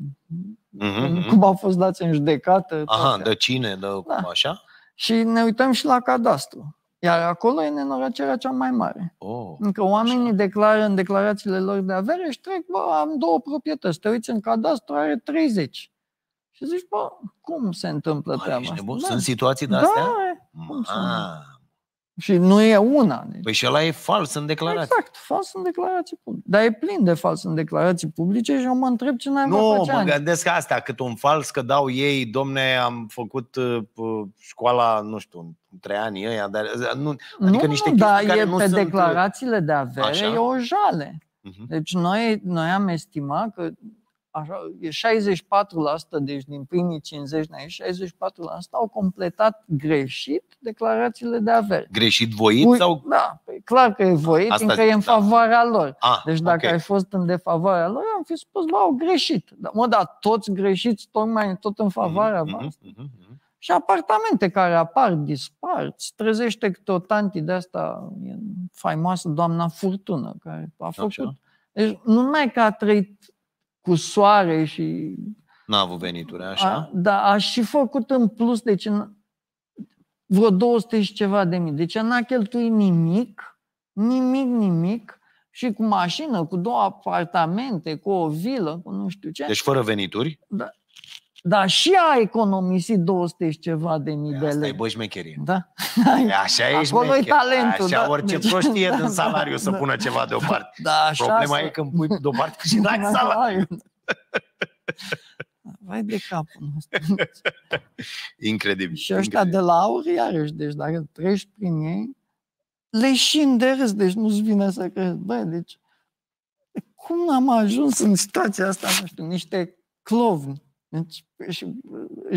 mm-hmm. cum mhm. au fost dați în judecată. Aha, toate. de cine, de da. cum așa? Și ne uităm și la cadastru. Iar acolo e nenorocerea cea mai mare. Oh, Încă oamenii așa. declară în declarațiile lor de avere și trec, bă, am două proprietăți, te uiți în cadastru, are 30. Și zici, bă, cum se întâmplă bă, treaba asta? Da. Sunt situații de astea? Da, cum și nu e una. Deci. Păi și ăla e fals în declarații. Exact, fals în declarații publice. Dar e plin de fals în declarații publice și eu mă întreb ce n-ai Nu, mă ani. gândesc asta, cât un fals că dau ei, domne, am făcut uh, școala, nu știu, trei ani ăia, dar uh, nu, adică nu, niște nu, da, care e, nu pe sunt... Uh, declarațiile de avere Așa? e o jale. Uh-huh. Deci noi, noi am estimat că așa, 64%, deci din primii 50 de ani, 64% au completat greșit declarațiile de avere. Greșit voit? Ui, sau? Da, păi clar că e voit, Asta încă e în da. favoarea lor. A, ah, deci dacă okay. ai fost în defavoarea lor, am fi spus, bă, au greșit. Da, mă, dar toți greșiți, tocmai tot în favoarea mm-hmm, voastră. Mm-hmm. mm-hmm. Și apartamente care apar, dispar, îți trezește câte o tanti de asta faimoasă doamna Furtună, care a făcut. Așa. Deci nu numai că a trăit cu soare și... N-a avut venituri, așa? A, da, a și făcut în plus, deci în vreo 200 și ceva de mii. Deci n-a cheltuit nimic, nimic, nimic, și cu mașină, cu două apartamente, cu o vilă, cu nu știu ce. Deci fără venituri? Da. Dar și a economisit 200 și ceva de mii de lei. Asta e șmecherie. Da? Așa e Acolo e talentul. Da. Așa da? orice deci, proștie [laughs] da, din salariu da, să da, pună ceva deoparte. Da, așa Problema să... e când pui deoparte [laughs] și dai da, salariu. Da, [laughs] Vai de capul nostru. Incredibil. Și ăștia incredibil. de la aur, iarăși, deci dacă treci prin ei, le și îndărâs, deci nu-ți vine să crezi. Băi, deci cum am ajuns în situația asta, nu știu, niște clovni deci și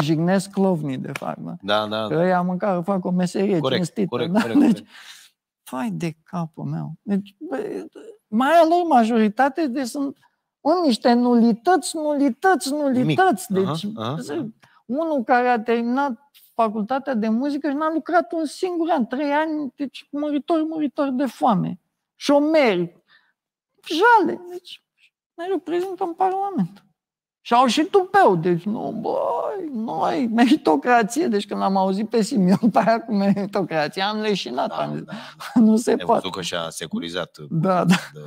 jignesc clovnii, de fapt. Da, da. da. Că da. ăia măcar fac o meserie corect, cinstită. Corect, da? corect, deci, corect. Fai de capul meu. Deci, bă, mai lor majoritate de sunt în niște nulități, nulități, nulități. Nimic. Deci, aha, zi, aha. unul care a terminat facultatea de muzică și n-a lucrat un singur an, trei ani, deci muritor, muritor de foame. Șomeri, jale. Deci, ne reprezintă în Parlament. Și au și tupeu, deci nu, băi, noi, meritocrație, deci când am auzit pe Simion pe aia cu meritocrație, am leșinat, da, am zis, da. [laughs] nu se Ai poate. că și-a securizat. Da, uh, da. De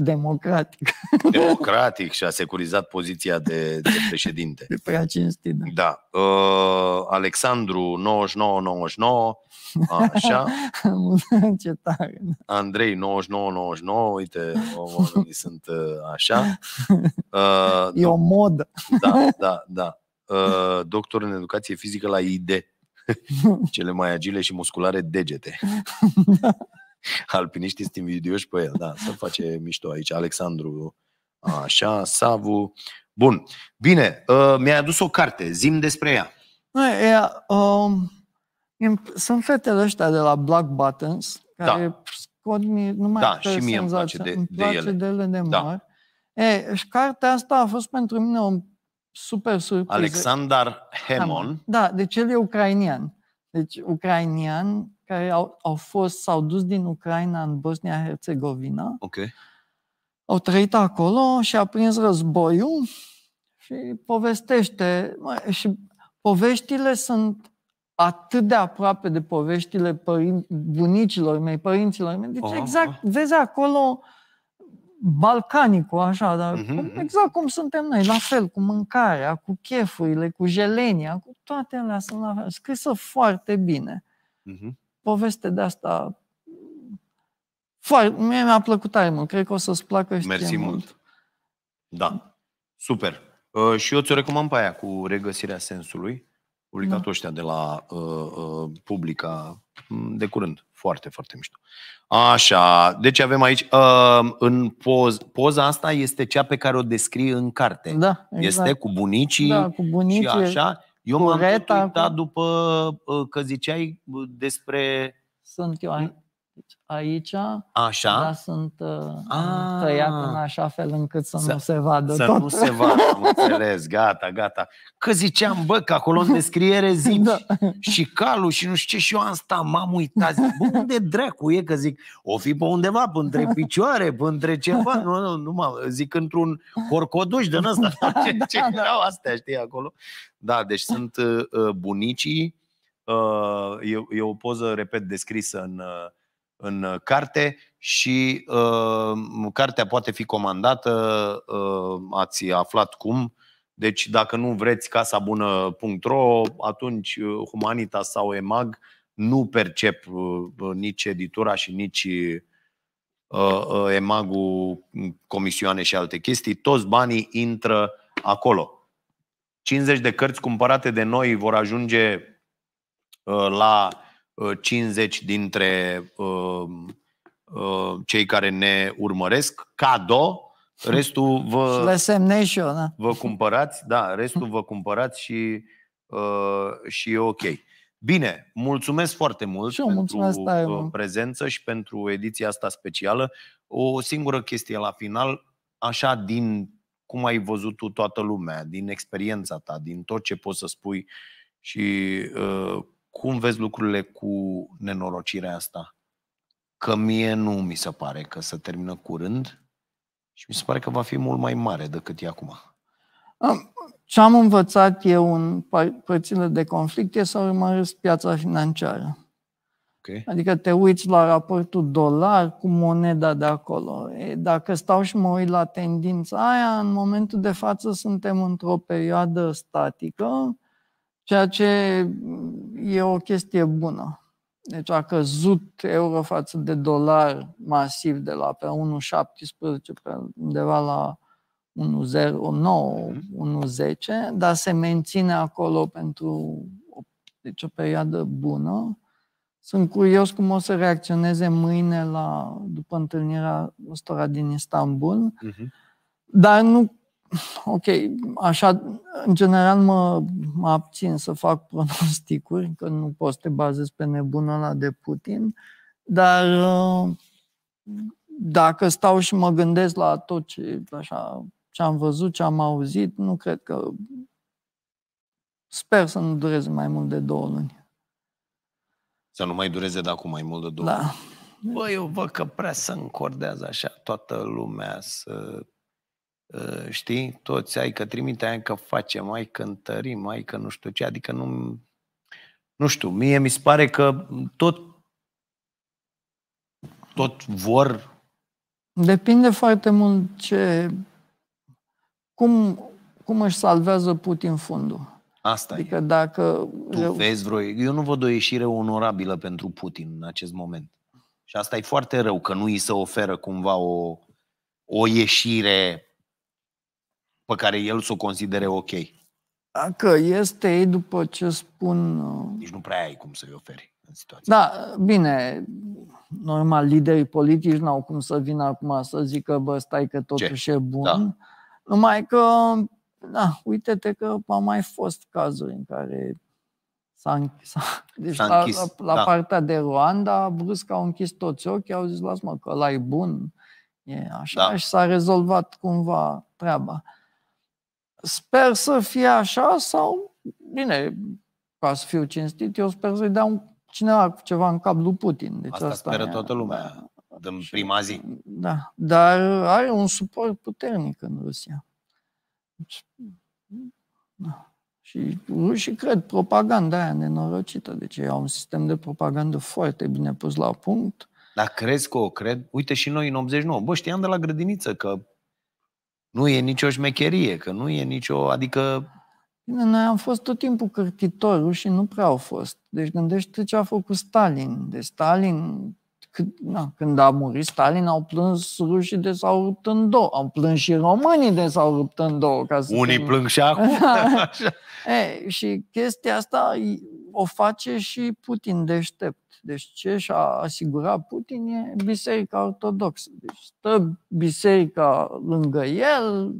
democratic. [laughs] Democratic și a securizat poziția de, de președinte. De prea cinstit. Da. da. Uh, Alexandru 9999, așa. [laughs] Ce tare. Andrei 9999, uite, oamenii [laughs] sunt uh, așa. Uh, e o modă. Da, da, da. Uh, doctor în educație fizică la ID. Cele mai agile și musculare degete. Da. [laughs] alpiniștii sunt invidioși pe el, da, să face mișto aici, Alexandru, așa, Savu. Bun, bine, uh, mi a adus o carte, zim despre ea. E, e, um, sunt fetele ăștia de la Black Buttons, da. care da. scot mie, numai da, și mie îmi place de, îmi place de ele. De ele de da. mari. E, și cartea asta a fost pentru mine o super surpriză. Alexander Hemon. Da, deci el e ucrainian. Deci ucrainian, care au, au fost, s-au dus din Ucraina în Bosnia-Herzegovina. Ok. Au trăit acolo și a prins războiul și povestește. Mă, și poveștile sunt atât de aproape de poveștile părin- bunicilor mei, părinților mei. Deci oh, exact, oh. vezi acolo balcanicul, așa, dar mm-hmm. cum, mhm. exact cum suntem noi, la fel, cu mâncarea, cu chefurile, cu jelenia, cu toate alea sunt la fel, scrisă foarte bine. Mm-hmm poveste de asta. Foarte, mie mi-a plăcut tare mult. Cred că o să-ți placă și Mersi mult. mult. Da. Super. Uh, și eu ți-o recomand pe aia cu regăsirea sensului, publicat da. ăștia de la uh, uh, Publica mm, de curând. Foarte, foarte mișto. Așa, deci avem aici, uh, în poz, poza asta este cea pe care o descrie în carte. Da, exact. Este cu bunicii, da, cu bunicii și așa. Eu m-am tot uitat după ă, că ziceai despre... Sunt eu aici deci, aici, așa? dar sunt ă, tăiat în așa fel încât să, să nu se vadă Să tot. nu se vadă, am [laughs] înțeles, gata, gata. Că ziceam, bă, că acolo în descriere zic da. și calul și nu știu ce și eu am stat, m-am uitat, zic, bă, unde dracu e? Că zic, o fi pe undeva, pe între [laughs] picioare, pe între ceva, nu, nu, nu mă, zic într-un corcoduș de ăsta, da, [laughs] ce, da, ce da. astea, știi, acolo. Da, deci sunt [laughs] uh, uh, bunicii. Uh, e, e o poză, repet, descrisă în, în carte și cartea poate fi comandată, ați aflat cum. Deci dacă nu vreți casabună.ro, atunci Humanita sau EMAG nu percep nici editura și nici EMAG-ul, mm, comisioane și alte chestii. Toți banii intră acolo. 50 de cărți cumpărate de noi vor ajunge uh, la 50 uh, dintre uh, cei care ne urmăresc, cadou, restul [laughs] vă... și da. Vă cumpărați, da, restul vă cumpărați și, și e ok. Bine, mulțumesc foarte mult și eu, pentru mulțumesc, prezență și pentru ediția asta specială. O singură chestie la final, așa din cum ai văzut tu toată lumea, din experiența ta, din tot ce poți să spui și uh, cum vezi lucrurile cu nenorocirea asta? Că mie nu mi se pare că se termină curând și mi se pare că va fi mult mai mare decât e acum. Ce am învățat eu în părțile de conflict e să urmăresc piața financiară. Okay. Adică te uiți la raportul dolar cu moneda de acolo. E, dacă stau și mă uit la tendința aia, în momentul de față suntem într-o perioadă statică, ceea ce e o chestie bună. Deci a căzut euro față de dolar masiv de la pe 1,17 pe undeva la 1,09, 1,10, mhm. dar se menține acolo pentru o, deci o perioadă bună. Sunt curios cum o să reacționeze mâine la, după întâlnirea ăstora din Istanbul. Uh-huh. Dar nu. Ok, așa, în general mă, mă abțin să fac pronosticuri, că nu pot să te bazez pe nebunul ăla de Putin, dar ă, dacă stau și mă gândesc la tot ce, așa, ce am văzut, ce am auzit, nu cred că. Sper să nu dureze mai mult de două luni. Să nu mai dureze de acum mai mult de două. Da. Bă, eu văd că prea se încordează așa toată lumea să... Ă, știi? Toți ai că trimite, ai că facem, mai că mai că nu știu ce. Adică nu... Nu știu, mie mi se pare că tot tot vor? Depinde foarte mult ce... Cum, cum își salvează Putin fundul. Asta adică e. dacă... Tu eu... vezi vreo... Eu nu văd o ieșire onorabilă pentru Putin în acest moment. Și asta e foarte rău, că nu îi se oferă cumva o, o ieșire pe care el să o considere ok. Dacă este ei, după ce spun... Uh, deci nu prea ai cum să-i oferi în situația. Da, bine, normal, liderii politici n-au cum să vină acum să zică, bă, stai că totuși ce? e da. bun. Da. Numai că da, uite-te că au mai fost cazuri în care s-a închis. Deci s-a închis, la, la, la da. partea de Rwanda, brusc au închis toți ochii, au zis, lasă-mă că ăla e bun. E așa da. și s-a rezolvat cumva treaba. Sper să fie așa sau, bine, ca să fiu cinstit, eu sper să-i dea un, cineva cu ceva în cap lui Putin. Deci asta, asta speră toată lumea da, din prima zi. Da, dar are un suport puternic în Rusia. Da. Și nu și cred, propaganda aia nenorocită. Deci ei au un sistem de propagandă foarte bine pus la punct. Dar crezi că o cred? Uite și noi în 89. Bă, știam de la grădiniță că nu e nicio șmecherie, că nu e nicio... Adică Bine, noi am fost tot timpul cârtitorul și nu prea au fost. Deci gândește ce a făcut Stalin. De Stalin când, na, când a murit Stalin, au plâns rușii de s-au rupt în două. Au plâns și românii de s-au rupt în două. Ca să Unii plâng și acum. [laughs] e, și chestia asta o face și Putin deștept. Deci ce și-a asigurat Putin e Biserica Ortodoxă. Deci stă biserica lângă el,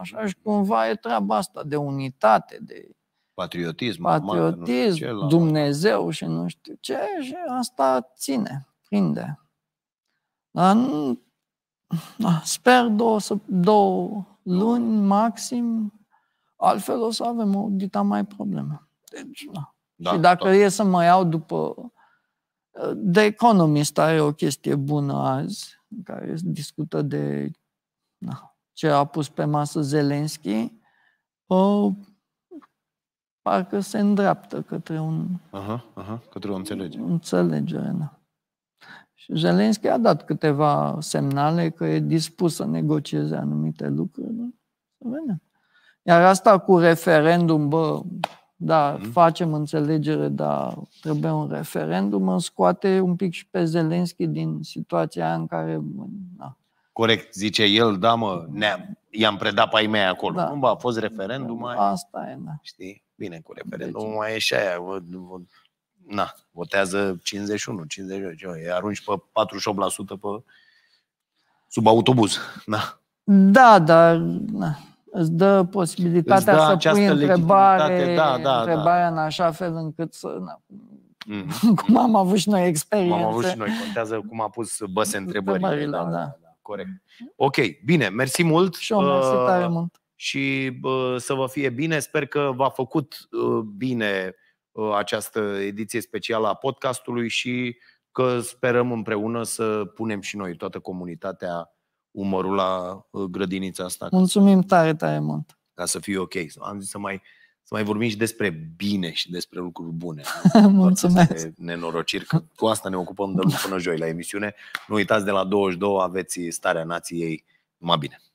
așa și cumva e treaba asta de unitate, de patriotism, patriotism mare, nu știu ce, la... Dumnezeu și nu știu ce, și asta ține prinde. Dar nu, sper două, două luni maxim, altfel o să avem o dita mai probleme. Deci, da. da și dacă tot. Da. e să mă iau după... De Economist are o chestie bună azi, în care discută de na, ce a pus pe masă Zelenski. O, parcă se îndreaptă către un... Aha, aha, către o înțelegere. Înțelegere, da. Și Zelenski a dat câteva semnale că e dispus să negocieze anumite lucruri. Da? Să vedem. Iar asta cu referendum, bă, da, mm. facem înțelegere, dar trebuie un referendum, îmi scoate un pic și pe Zelenski din situația în care... Da. Corect, zice el, da mă, ne-am, i-am predat pe mei acolo. Da. bă, a fost referendum. Da, mai... Asta e, da. Știi? Bine, cu referendum deci... mai e și aia. Bă, bă, na, votează 51, 50, e arunci pe 48% pe sub autobuz. Na. Da, dar na, îți dă posibilitatea îți dă să pui întrebare, da, da, întrebarea da. în așa fel încât să... Na, mm. [laughs] cum am avut și noi experiențe. Cum am avut și noi, contează cum a pus băse întrebările. Da, da, da. da, corect. Ok, bine, mersi mult. Și eu mersi tare uh, mult. Și uh, să vă fie bine, sper că v-a făcut uh, bine Uh, această ediție specială a podcastului și că sperăm împreună să punem și noi, toată comunitatea, umărul la uh, grădinița asta. Mulțumim tare, tare mult! Ca să fie ok. Am zis să mai, să mai vorbim și despre bine și despre lucruri bune. [laughs] Mulțumesc! Nenorociri, că cu asta ne ocupăm de până joi la emisiune. Nu uitați, de la 22 aveți starea nației. Numai bine!